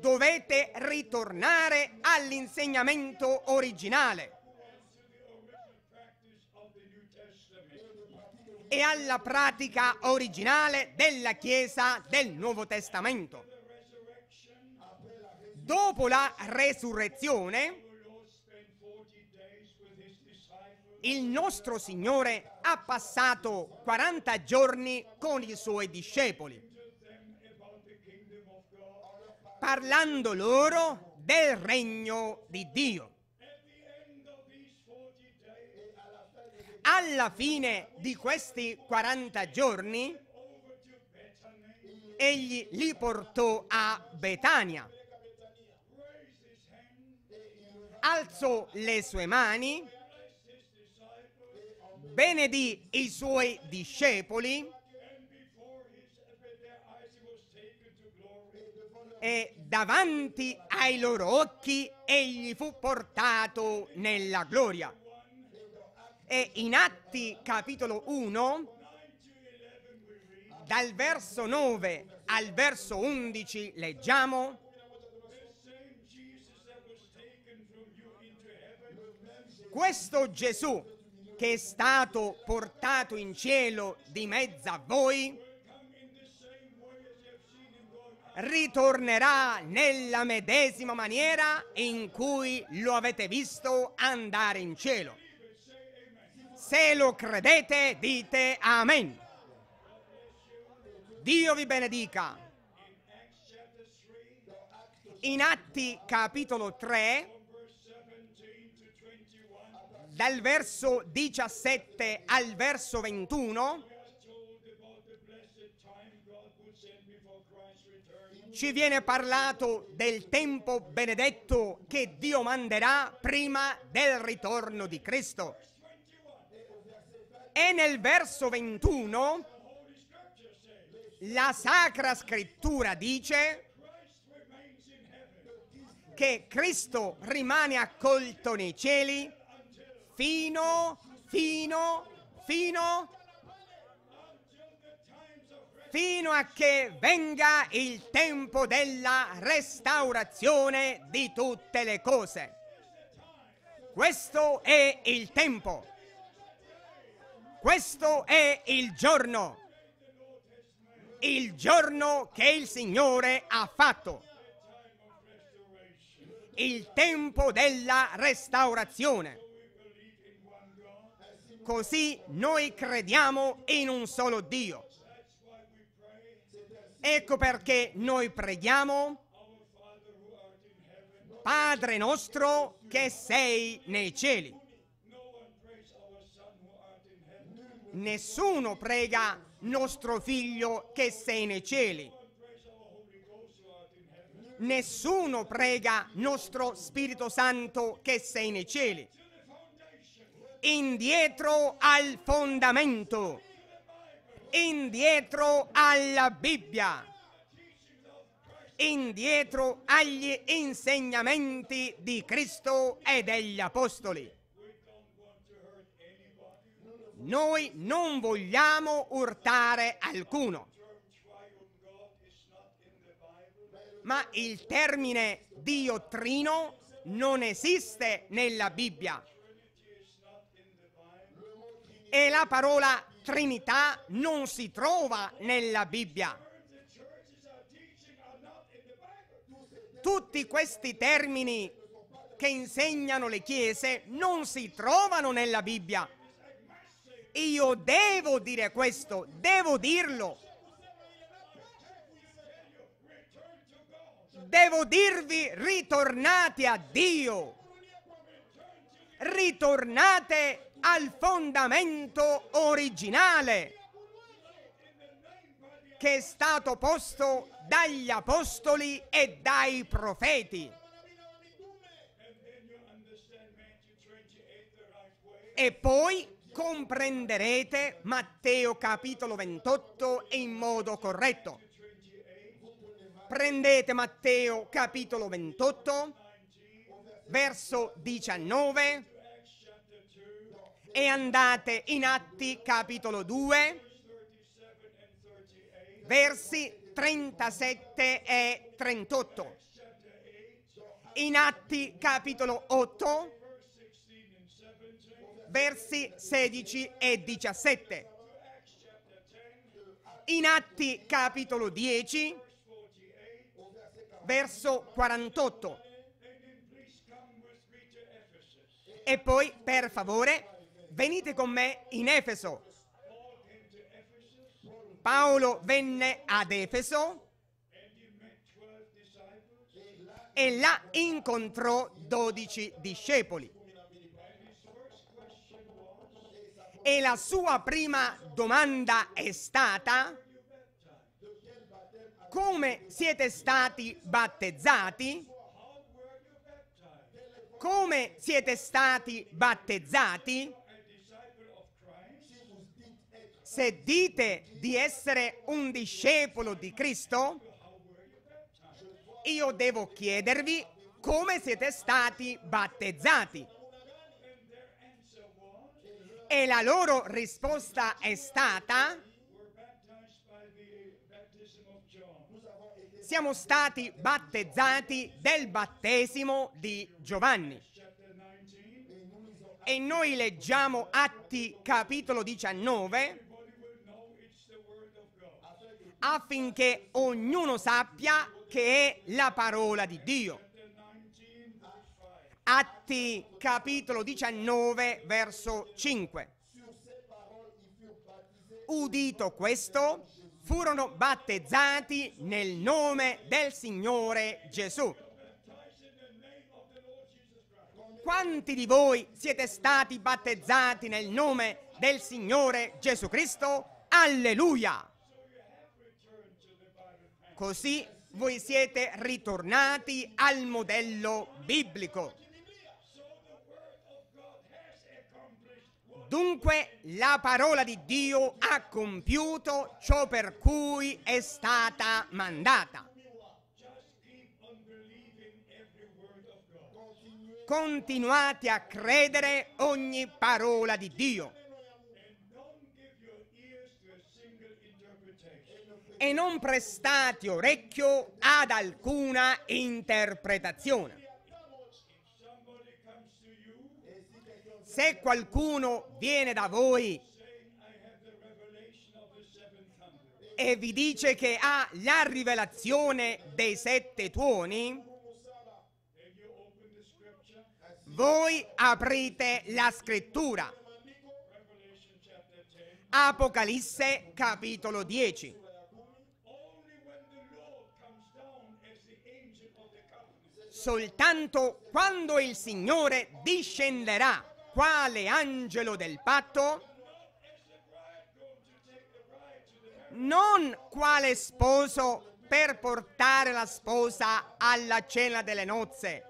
Dovete ritornare all'insegnamento originale. e alla pratica originale della Chiesa del Nuovo Testamento. Dopo la resurrezione, il nostro Signore ha passato 40 giorni con i suoi discepoli, parlando loro del regno di Dio. alla fine di questi 40 giorni egli li portò a Betania. Alzò le sue mani, benedì i suoi discepoli e davanti ai loro occhi egli fu portato nella gloria. E in Atti capitolo 1, dal verso 9 al verso 11, leggiamo. Questo Gesù che è stato portato in cielo di mezzo a voi, ritornerà nella medesima maniera in cui lo avete visto andare in cielo. Se lo credete, dite amen. Dio vi benedica. In Atti capitolo 3, dal verso 17 al verso 21, ci viene parlato del tempo benedetto che Dio manderà prima del ritorno di Cristo. E nel verso 21 la Sacra Scrittura dice che Cristo rimane accolto nei cieli fino, fino, fino, fino a che venga il tempo della restaurazione di tutte le cose. Questo è il tempo. Questo è il giorno, il giorno che il Signore ha fatto, il tempo della restaurazione. Così noi crediamo in un solo Dio. Ecco perché noi preghiamo, Padre nostro che sei nei cieli. Nessuno prega nostro figlio che sei nei cieli. Nessuno prega nostro Spirito Santo che sei nei cieli. Indietro al fondamento, indietro alla Bibbia, indietro agli insegnamenti di Cristo e degli Apostoli. Noi non vogliamo urtare alcuno. Ma il termine Dio Trino non esiste nella Bibbia. E la parola Trinità non si trova nella Bibbia. Tutti questi termini che insegnano le chiese non si trovano nella Bibbia. Io devo dire questo, devo dirlo. Devo dirvi ritornate a Dio, ritornate al fondamento originale che è stato posto dagli apostoli e dai profeti. E poi comprenderete Matteo capitolo 28 in modo corretto. Prendete Matteo capitolo 28, verso 19 e andate in Atti capitolo 2, versi 37 e 38. In Atti capitolo 8, versi 16 e 17. In Atti capitolo 10, verso 48. E poi, per favore, venite con me in Efeso. Paolo venne ad Efeso e là incontrò dodici discepoli. E la sua prima domanda è stata come siete stati battezzati? Come siete stati battezzati? Se dite di essere un discepolo di Cristo, io devo chiedervi come siete stati battezzati. E la loro risposta è stata? Siamo stati battezzati del battesimo di Giovanni. E noi leggiamo Atti capitolo 19 affinché ognuno sappia che è la parola di Dio. Atti capitolo 19 verso 5. Udito questo, furono battezzati nel nome del Signore Gesù. Quanti di voi siete stati battezzati nel nome del Signore Gesù Cristo? Alleluia! Così voi siete ritornati al modello biblico. Dunque la parola di Dio ha compiuto ciò per cui è stata mandata. Continuate a credere ogni parola di Dio. E non prestate orecchio ad alcuna interpretazione. se qualcuno viene da voi e vi dice che ha la rivelazione dei sette tuoni, voi aprite la scrittura. Apocalisse capitolo 10. Soltanto quando il Signore discenderà quale angelo del patto, non quale sposo per portare la sposa alla cena delle nozze,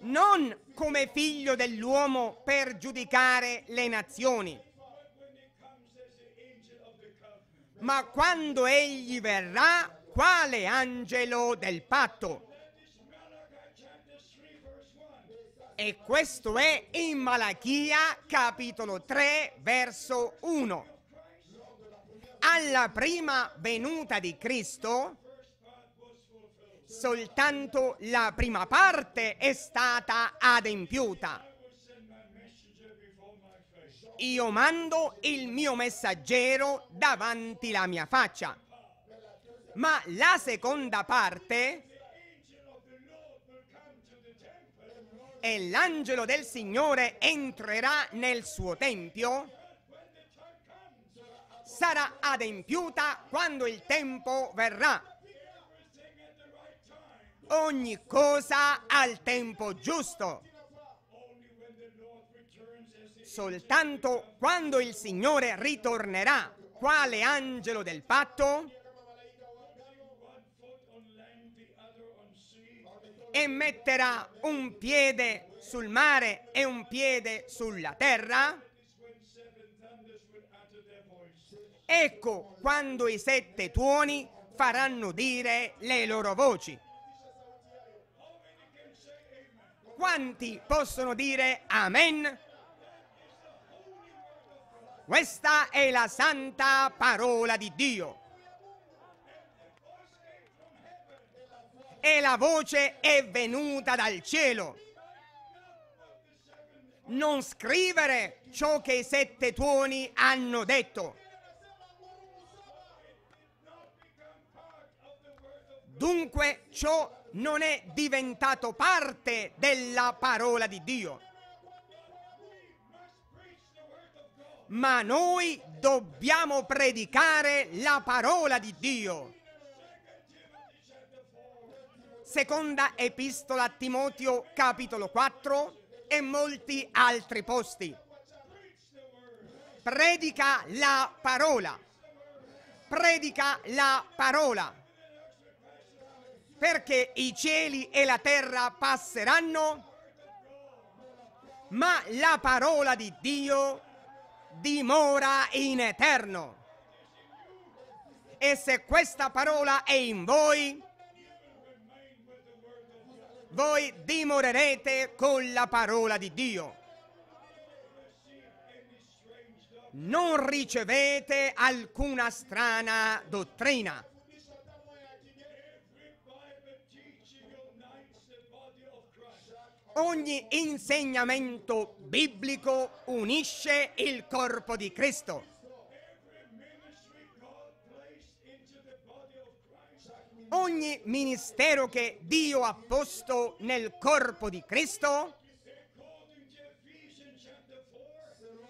non come figlio dell'uomo per giudicare le nazioni. Ma quando egli verrà, quale angelo del patto? E questo è in Malachia capitolo 3 verso 1. Alla prima venuta di Cristo soltanto la prima parte è stata adempiuta. Io mando il mio messaggero davanti la mia faccia. Ma la seconda parte e l'angelo del Signore entrerà nel suo tempio, sarà adempiuta quando il tempo verrà. Ogni cosa al tempo giusto. Soltanto quando il Signore ritornerà, quale angelo del patto? e metterà un piede sul mare e un piede sulla terra? Ecco quando i sette tuoni faranno dire le loro voci. Quanti possono dire Amen? Questa è la santa parola di Dio. e la voce è venuta dal cielo. Non scrivere ciò che i sette tuoni hanno detto. Dunque ciò non è diventato parte della parola di Dio. Ma noi dobbiamo predicare la parola di Dio seconda epistola a Timoteo capitolo 4 e molti altri posti. Predica la parola. Predica la parola. Perché i cieli e la terra passeranno, ma la parola di Dio dimora in eterno. E se questa parola è in voi, voi dimorerete con la parola di Dio. Non ricevete alcuna strana dottrina. Ogni insegnamento biblico unisce il corpo di Cristo. ogni ministero che Dio ha posto nel corpo di Cristo,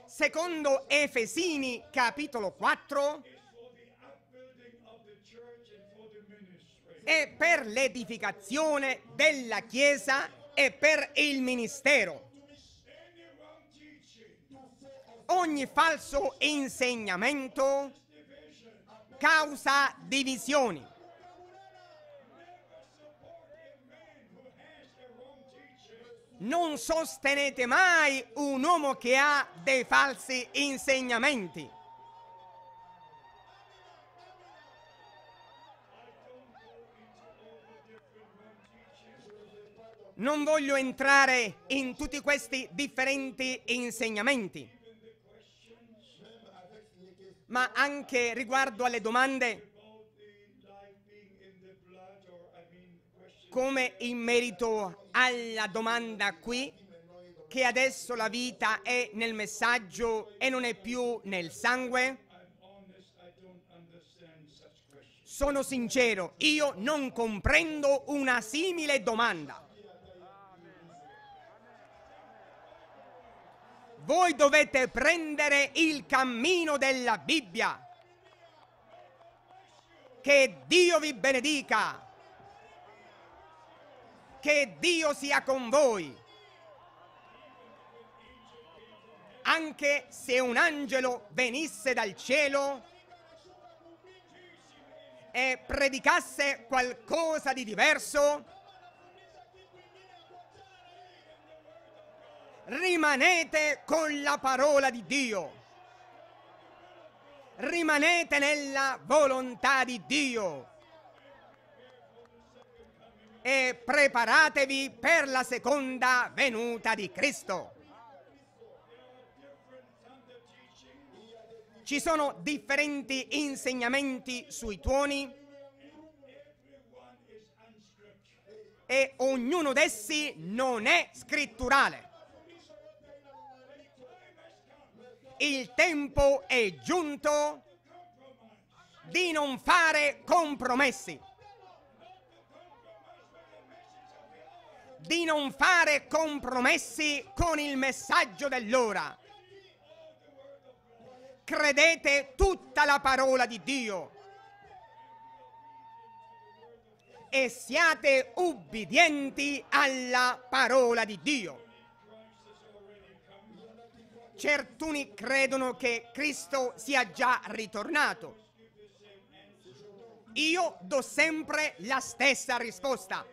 secondo Efesini capitolo 4, è per l'edificazione della Chiesa e per il ministero. Ogni falso insegnamento causa divisioni Non sostenete mai un uomo che ha dei falsi insegnamenti. Non voglio entrare in tutti questi differenti insegnamenti, ma anche riguardo alle domande come in merito alla domanda qui che adesso la vita è nel messaggio e non è più nel sangue? Sono sincero, io non comprendo una simile domanda. Voi dovete prendere il cammino della Bibbia. Che Dio vi benedica. Che Dio sia con voi. Anche se un angelo venisse dal cielo e predicasse qualcosa di diverso, rimanete con la parola di Dio rimanete nella volontà di Dio e preparatevi per la seconda venuta di Cristo. Ci sono differenti insegnamenti sui tuoni e ognuno d'essi non è scritturale. Il tempo è giunto di non fare compromessi. di non fare compromessi con il messaggio dell'ora. Credete tutta la parola di Dio e siate ubbidienti alla parola di Dio. Certuni credono che Cristo sia già ritornato. Io do sempre la stessa risposta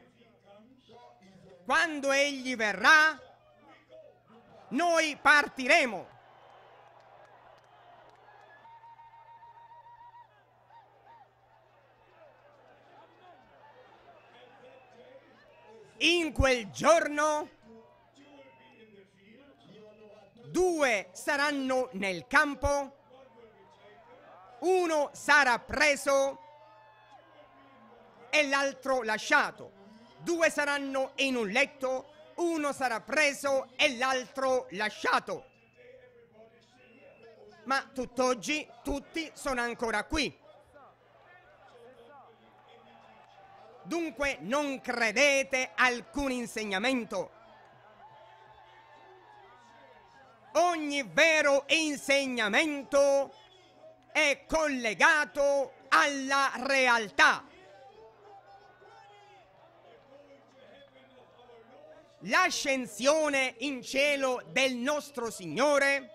quando egli verrà, noi partiremo. In quel giorno due saranno nel campo, uno sarà preso e l'altro lasciato due saranno in un letto, uno sarà preso e l'altro lasciato. Ma tutt'oggi tutti sono ancora qui. Dunque non credete alcun insegnamento. Ogni vero insegnamento è collegato alla realtà. l'ascensione in cielo del nostro Signore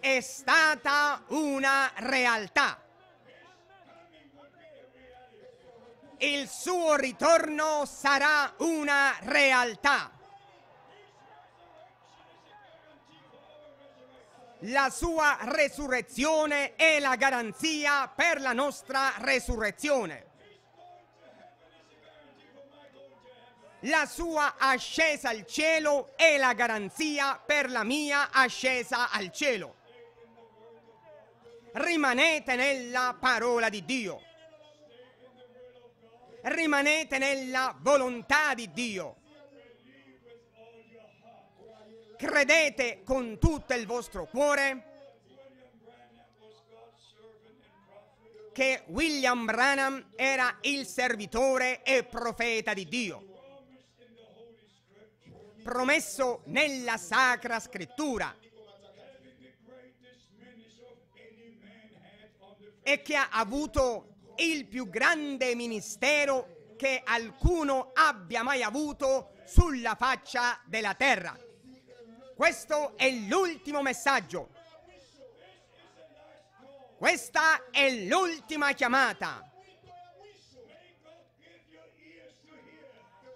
è stata una realtà. Il suo ritorno sarà una realtà. La sua resurrezione è la garanzia per la nostra resurrezione. La sua ascesa al cielo è la garanzia per la mia ascesa al cielo. Rimanete nella parola di Dio. Rimanete nella volontà di Dio. Credete con tutto il vostro cuore che William Branham era il servitore e profeta di Dio promesso nella Sacra Scrittura e che ha avuto il più grande ministero che alcuno abbia mai avuto sulla faccia della terra. Questo è l'ultimo messaggio. Questa è l'ultima chiamata.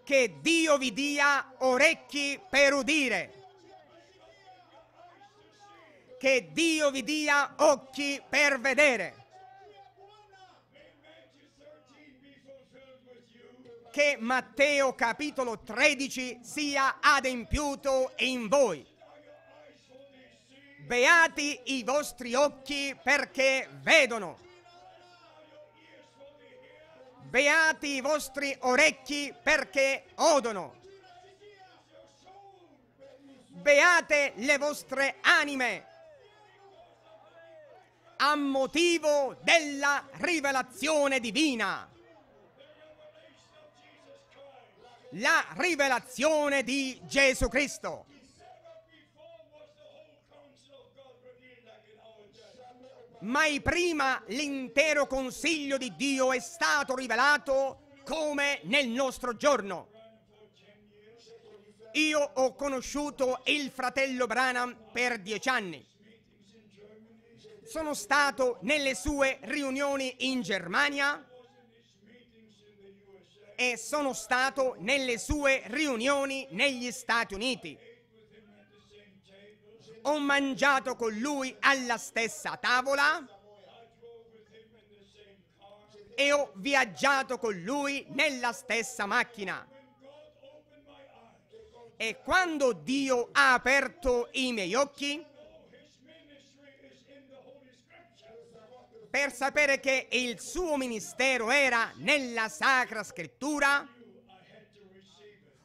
che Dio vi dia orecchi per udire. Che Dio vi dia occhi per vedere. Che Matteo capitolo 13 sia adempiuto in voi. Beati i vostri occhi perché vedono. Beati i vostri orecchi perché odono. Beate le vostre anime a motivo della rivelazione divina. La rivelazione di Gesù Cristo. mai prima l'intero consiglio di Dio è stato rivelato come nel nostro giorno. Io ho conosciuto il fratello Branham per dieci anni. Sono stato nelle sue riunioni in Germania e sono stato nelle sue riunioni negli Stati Uniti ho mangiato con lui alla stessa tavola e ho viaggiato con lui nella stessa macchina. E quando Dio ha aperto i miei occhi per sapere che il suo ministero era nella Sacra Scrittura,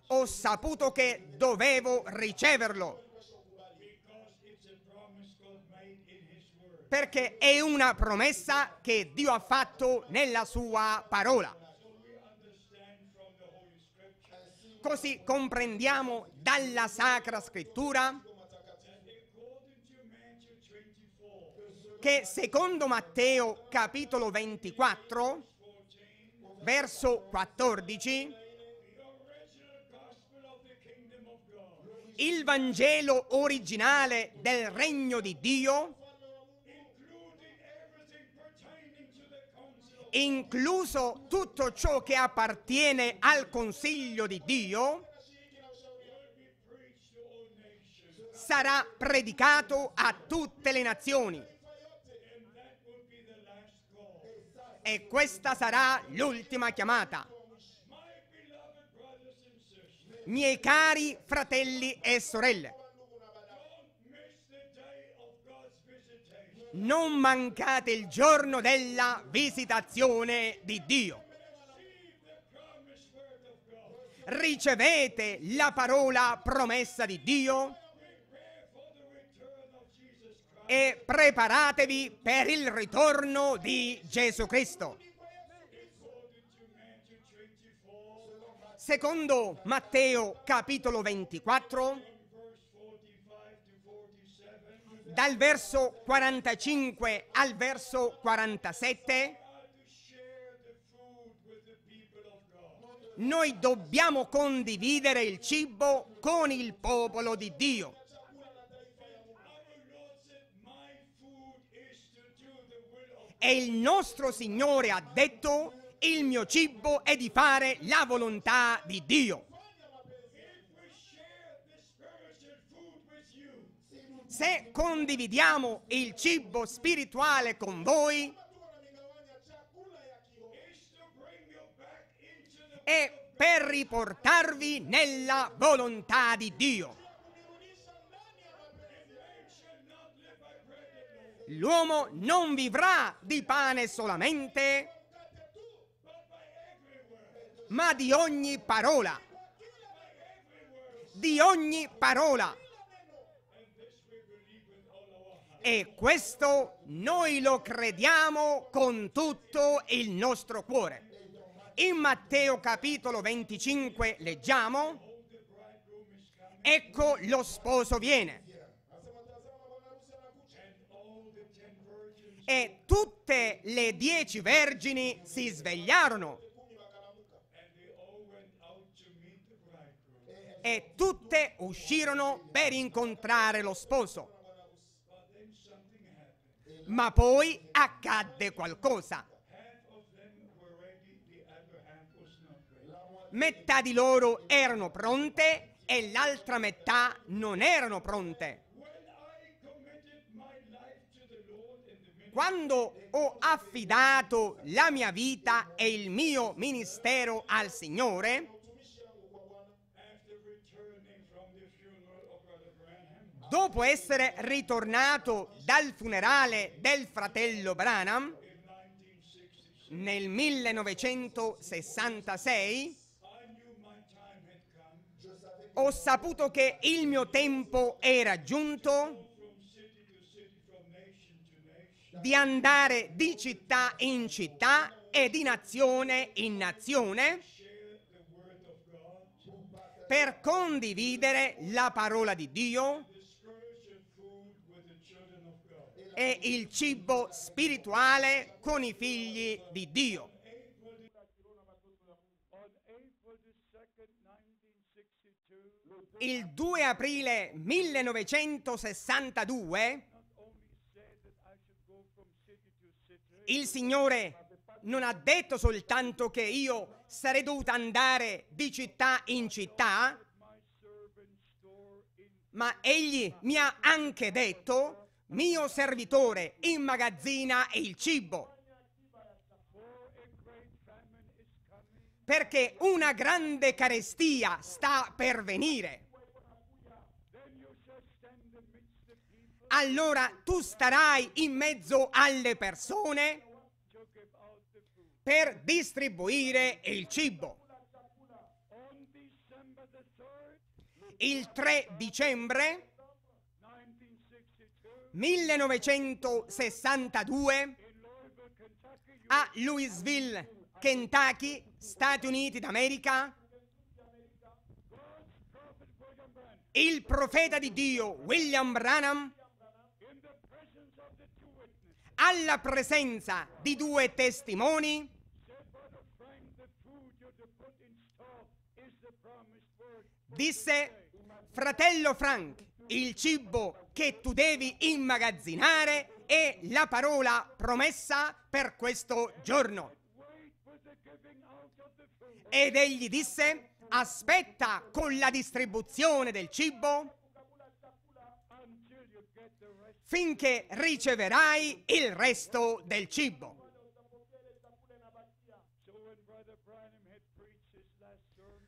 ho saputo che dovevo riceverlo. perché è una promessa che Dio ha fatto nella sua parola. Così comprendiamo dalla Sacra Scrittura che secondo Matteo capitolo 24, verso 14, il Vangelo originale del regno di Dio incluso tutto ciò che appartiene al consiglio di Dio, sarà predicato a tutte le nazioni. E questa sarà l'ultima chiamata. Miei cari fratelli e sorelle, non mancate il giorno della visitazione di Dio. Ricevete la parola promessa di Dio e preparatevi per il ritorno di Gesù Cristo. Secondo Matteo capitolo 24, dal verso 45 al verso 47, noi dobbiamo condividere il cibo con il popolo di Dio. E il nostro Signore ha detto, il mio cibo è di fare la volontà di Dio. se condividiamo il cibo spirituale con voi, è per riportarvi nella volontà di Dio. L'uomo non vivrà di pane solamente, ma di ogni parola. Di ogni parola e questo noi lo crediamo con tutto il nostro cuore. In Matteo capitolo 25 leggiamo, ecco lo sposo viene. E tutte le dieci vergini si svegliarono. E tutte uscirono per incontrare lo sposo. Ma poi accadde qualcosa. Metà di loro erano pronte e l'altra metà non erano pronte. Quando ho affidato la mia vita e il mio ministero al Signore, dopo essere ritornato dal funerale del fratello Branham, nel 1966 ho saputo che il mio tempo era giunto di andare di città in città e di nazione in nazione per condividere la parola di Dio è il cibo spirituale con i figli di Dio. Il 2 aprile 1962 il Signore non ha detto soltanto che io sarei dovuto andare di città in città, ma egli mi ha anche detto mio servitore immagazzina il cibo. Perché una grande carestia sta per venire. Allora tu starai in mezzo alle persone per distribuire il cibo. Il 3 dicembre 1962 a Louisville, Kentucky, Stati Uniti d'America, il profeta di Dio William Branham, alla presenza di due testimoni, disse, fratello Frank, il cibo che tu devi immagazzinare è la parola promessa per questo giorno. Ed egli disse, aspetta con la distribuzione del cibo finché riceverai il resto del cibo.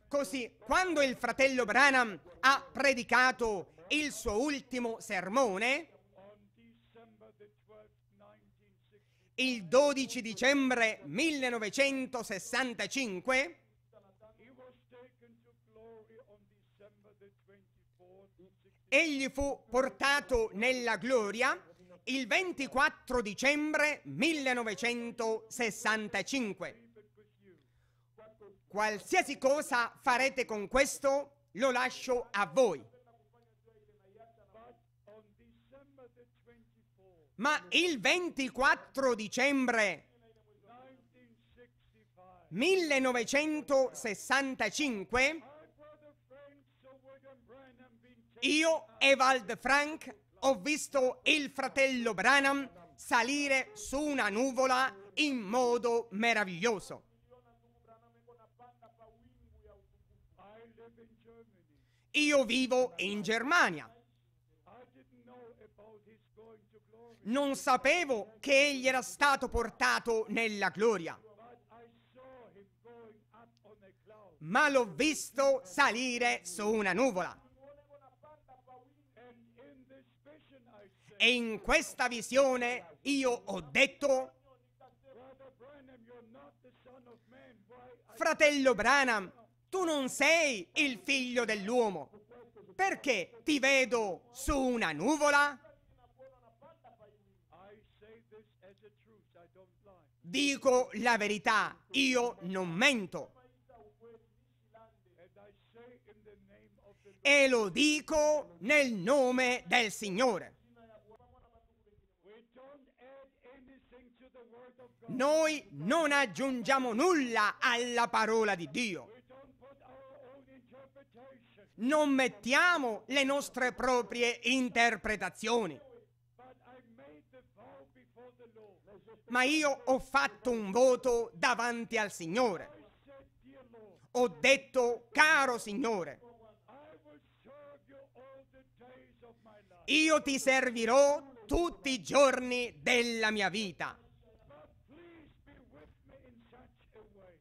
Così, quando il fratello Branham ha predicato il suo ultimo sermone il 12 dicembre 1965 egli fu portato nella gloria il 24 dicembre 1965. Qualsiasi cosa farete con questo lo lascio a voi. Ma il 24 dicembre 1965 io e Wald Frank ho visto il fratello Branham salire su una nuvola in modo meraviglioso. Io vivo in Germania. Non sapevo che egli era stato portato nella gloria, ma l'ho visto salire su una nuvola. E in questa visione io ho detto, fratello Branham, tu non sei il figlio dell'uomo, perché ti vedo su una nuvola? dico la verità, io non mento. E lo dico nel nome del Signore. Noi non aggiungiamo nulla alla parola di Dio. Non mettiamo le nostre proprie interpretazioni. ma io ho fatto un voto davanti al Signore. Ho detto, caro Signore, io ti servirò tutti i giorni della mia vita.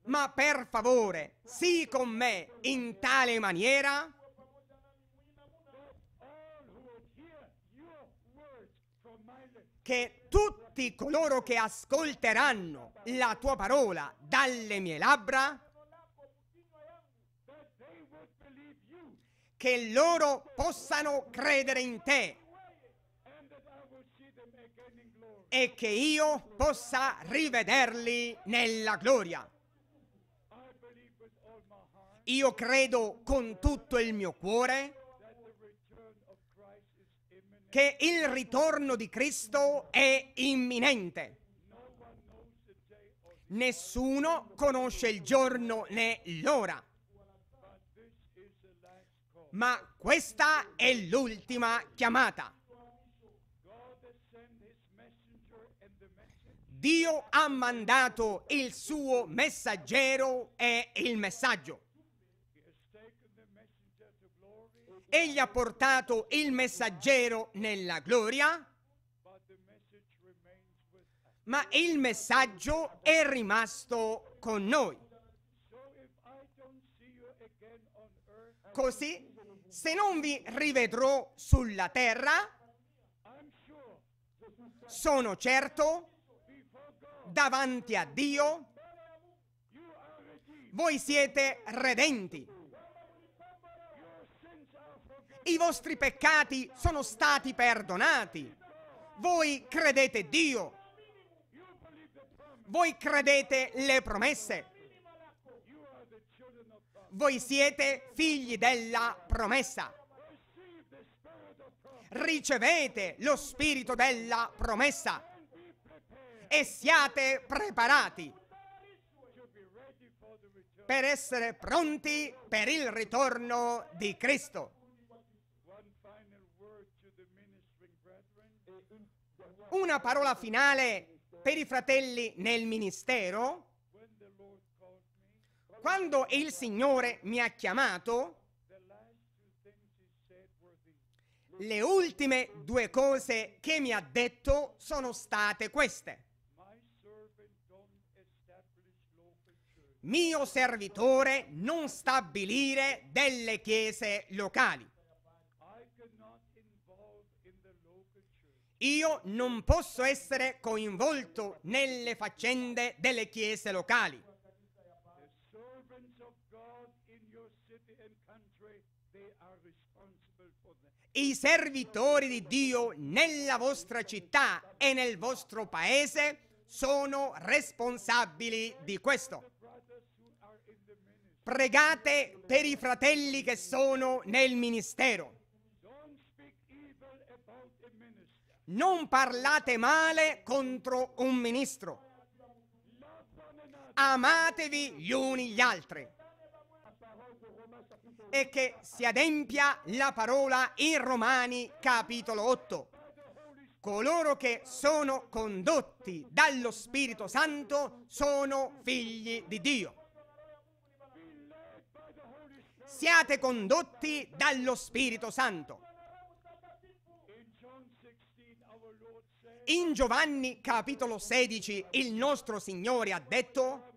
Ma per favore, sii con me in tale maniera che tutti tutti coloro che ascolteranno la tua parola dalle mie labbra, che loro possano credere in te e che io possa rivederli nella gloria. Io credo con tutto il mio cuore che il ritorno di Cristo è imminente. Nessuno conosce il giorno né l'ora. Ma questa è l'ultima chiamata. Dio ha mandato il suo messaggero e il messaggio. egli ha portato il messaggero nella gloria, ma il messaggio è rimasto con noi. Così, se non vi rivedrò sulla terra, sono certo davanti a Dio, voi siete redenti. I vostri peccati sono stati perdonati. Voi credete Dio. Voi credete le promesse. Voi siete figli della promessa. Ricevete lo spirito della promessa e siate preparati per essere pronti per il ritorno di Cristo. una parola finale per i fratelli nel ministero? Quando il Signore mi ha chiamato, le ultime due cose che mi ha detto sono state queste. Mio servitore non stabilire delle chiese locali. Io non posso essere coinvolto nelle faccende delle chiese locali. I servitori di Dio nella vostra città e nel vostro paese sono responsabili di questo. Pregate per i fratelli che sono nel ministero. Non parlate male contro un ministro. Amatevi gli uni gli altri. E che si adempia la parola in Romani capitolo 8. Coloro che sono condotti dallo Spirito Santo sono figli di Dio. Siate condotti dallo Spirito Santo In Giovanni capitolo 16 il nostro Signore ha detto,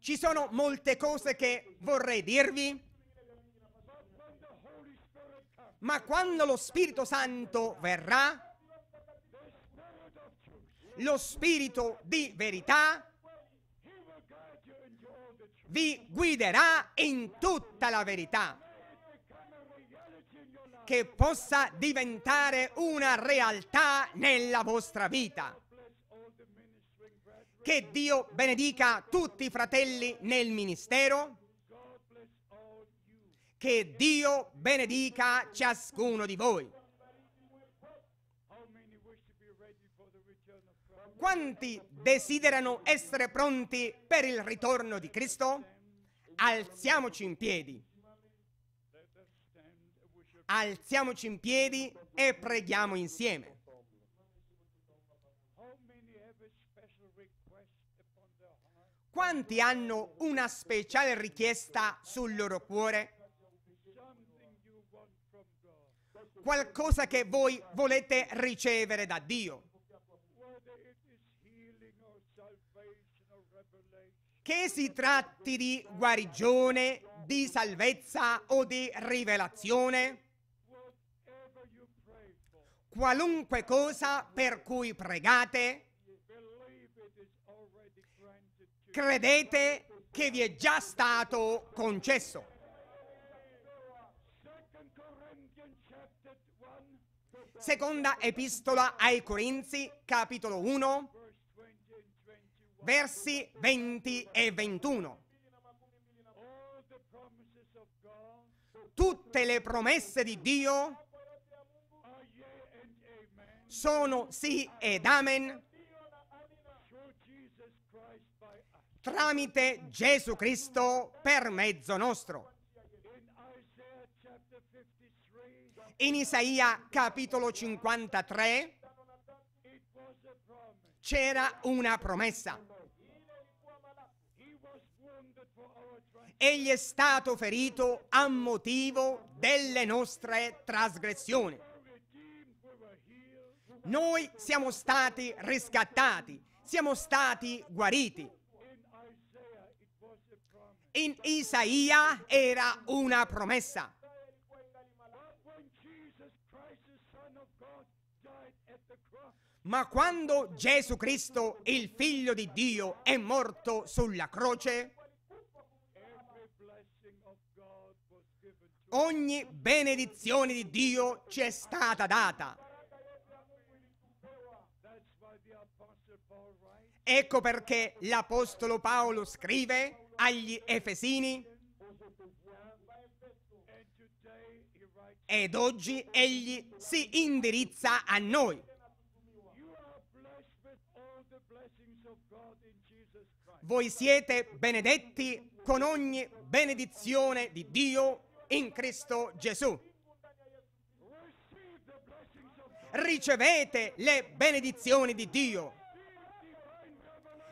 ci sono molte cose che vorrei dirvi, ma quando lo Spirito Santo verrà, lo Spirito di verità vi guiderà in tutta la verità che possa diventare una realtà nella vostra vita. Che Dio benedica tutti i fratelli nel ministero. Che Dio benedica ciascuno di voi. Quanti desiderano essere pronti per il ritorno di Cristo? Alziamoci in piedi alziamoci in piedi e preghiamo insieme. Quanti hanno una speciale richiesta sul loro cuore? Qualcosa che voi volete ricevere da Dio. Che si tratti di guarigione, di salvezza o di rivelazione? qualunque cosa per cui pregate, credete che vi è già stato concesso. Seconda epistola ai Corinzi, capitolo 1, versi 20 e 21. Tutte le promesse di Dio sono sì ed amen tramite Gesù Cristo per mezzo nostro. In Isaia capitolo 53 c'era una promessa. Egli è stato ferito a motivo delle nostre trasgressioni noi siamo stati riscattati, siamo stati guariti. In Isaia era una promessa. Ma quando Gesù Cristo, il figlio di Dio, è morto sulla croce, ogni benedizione di Dio ci è stata data. Ecco perché l'Apostolo Paolo scrive agli Efesini ed oggi egli si indirizza a noi. Voi siete benedetti con ogni benedizione di Dio in Cristo Gesù. Ricevete le benedizioni di Dio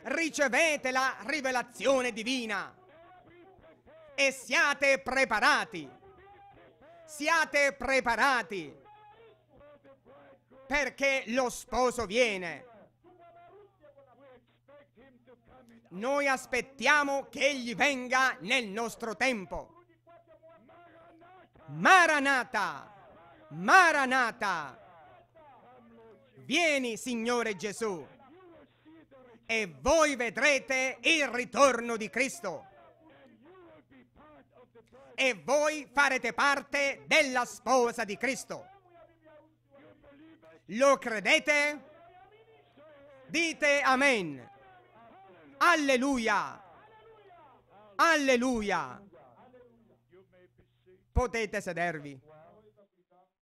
ricevete la rivelazione divina e siate preparati. Siate preparati perché lo sposo viene. Noi aspettiamo che egli venga nel nostro tempo. Maranata, Maranata, vieni Signore Gesù e voi vedrete il ritorno di Cristo. E voi farete parte della sposa di Cristo. Lo credete? Dite amen. Alleluia. Alleluia. Potete sedervi.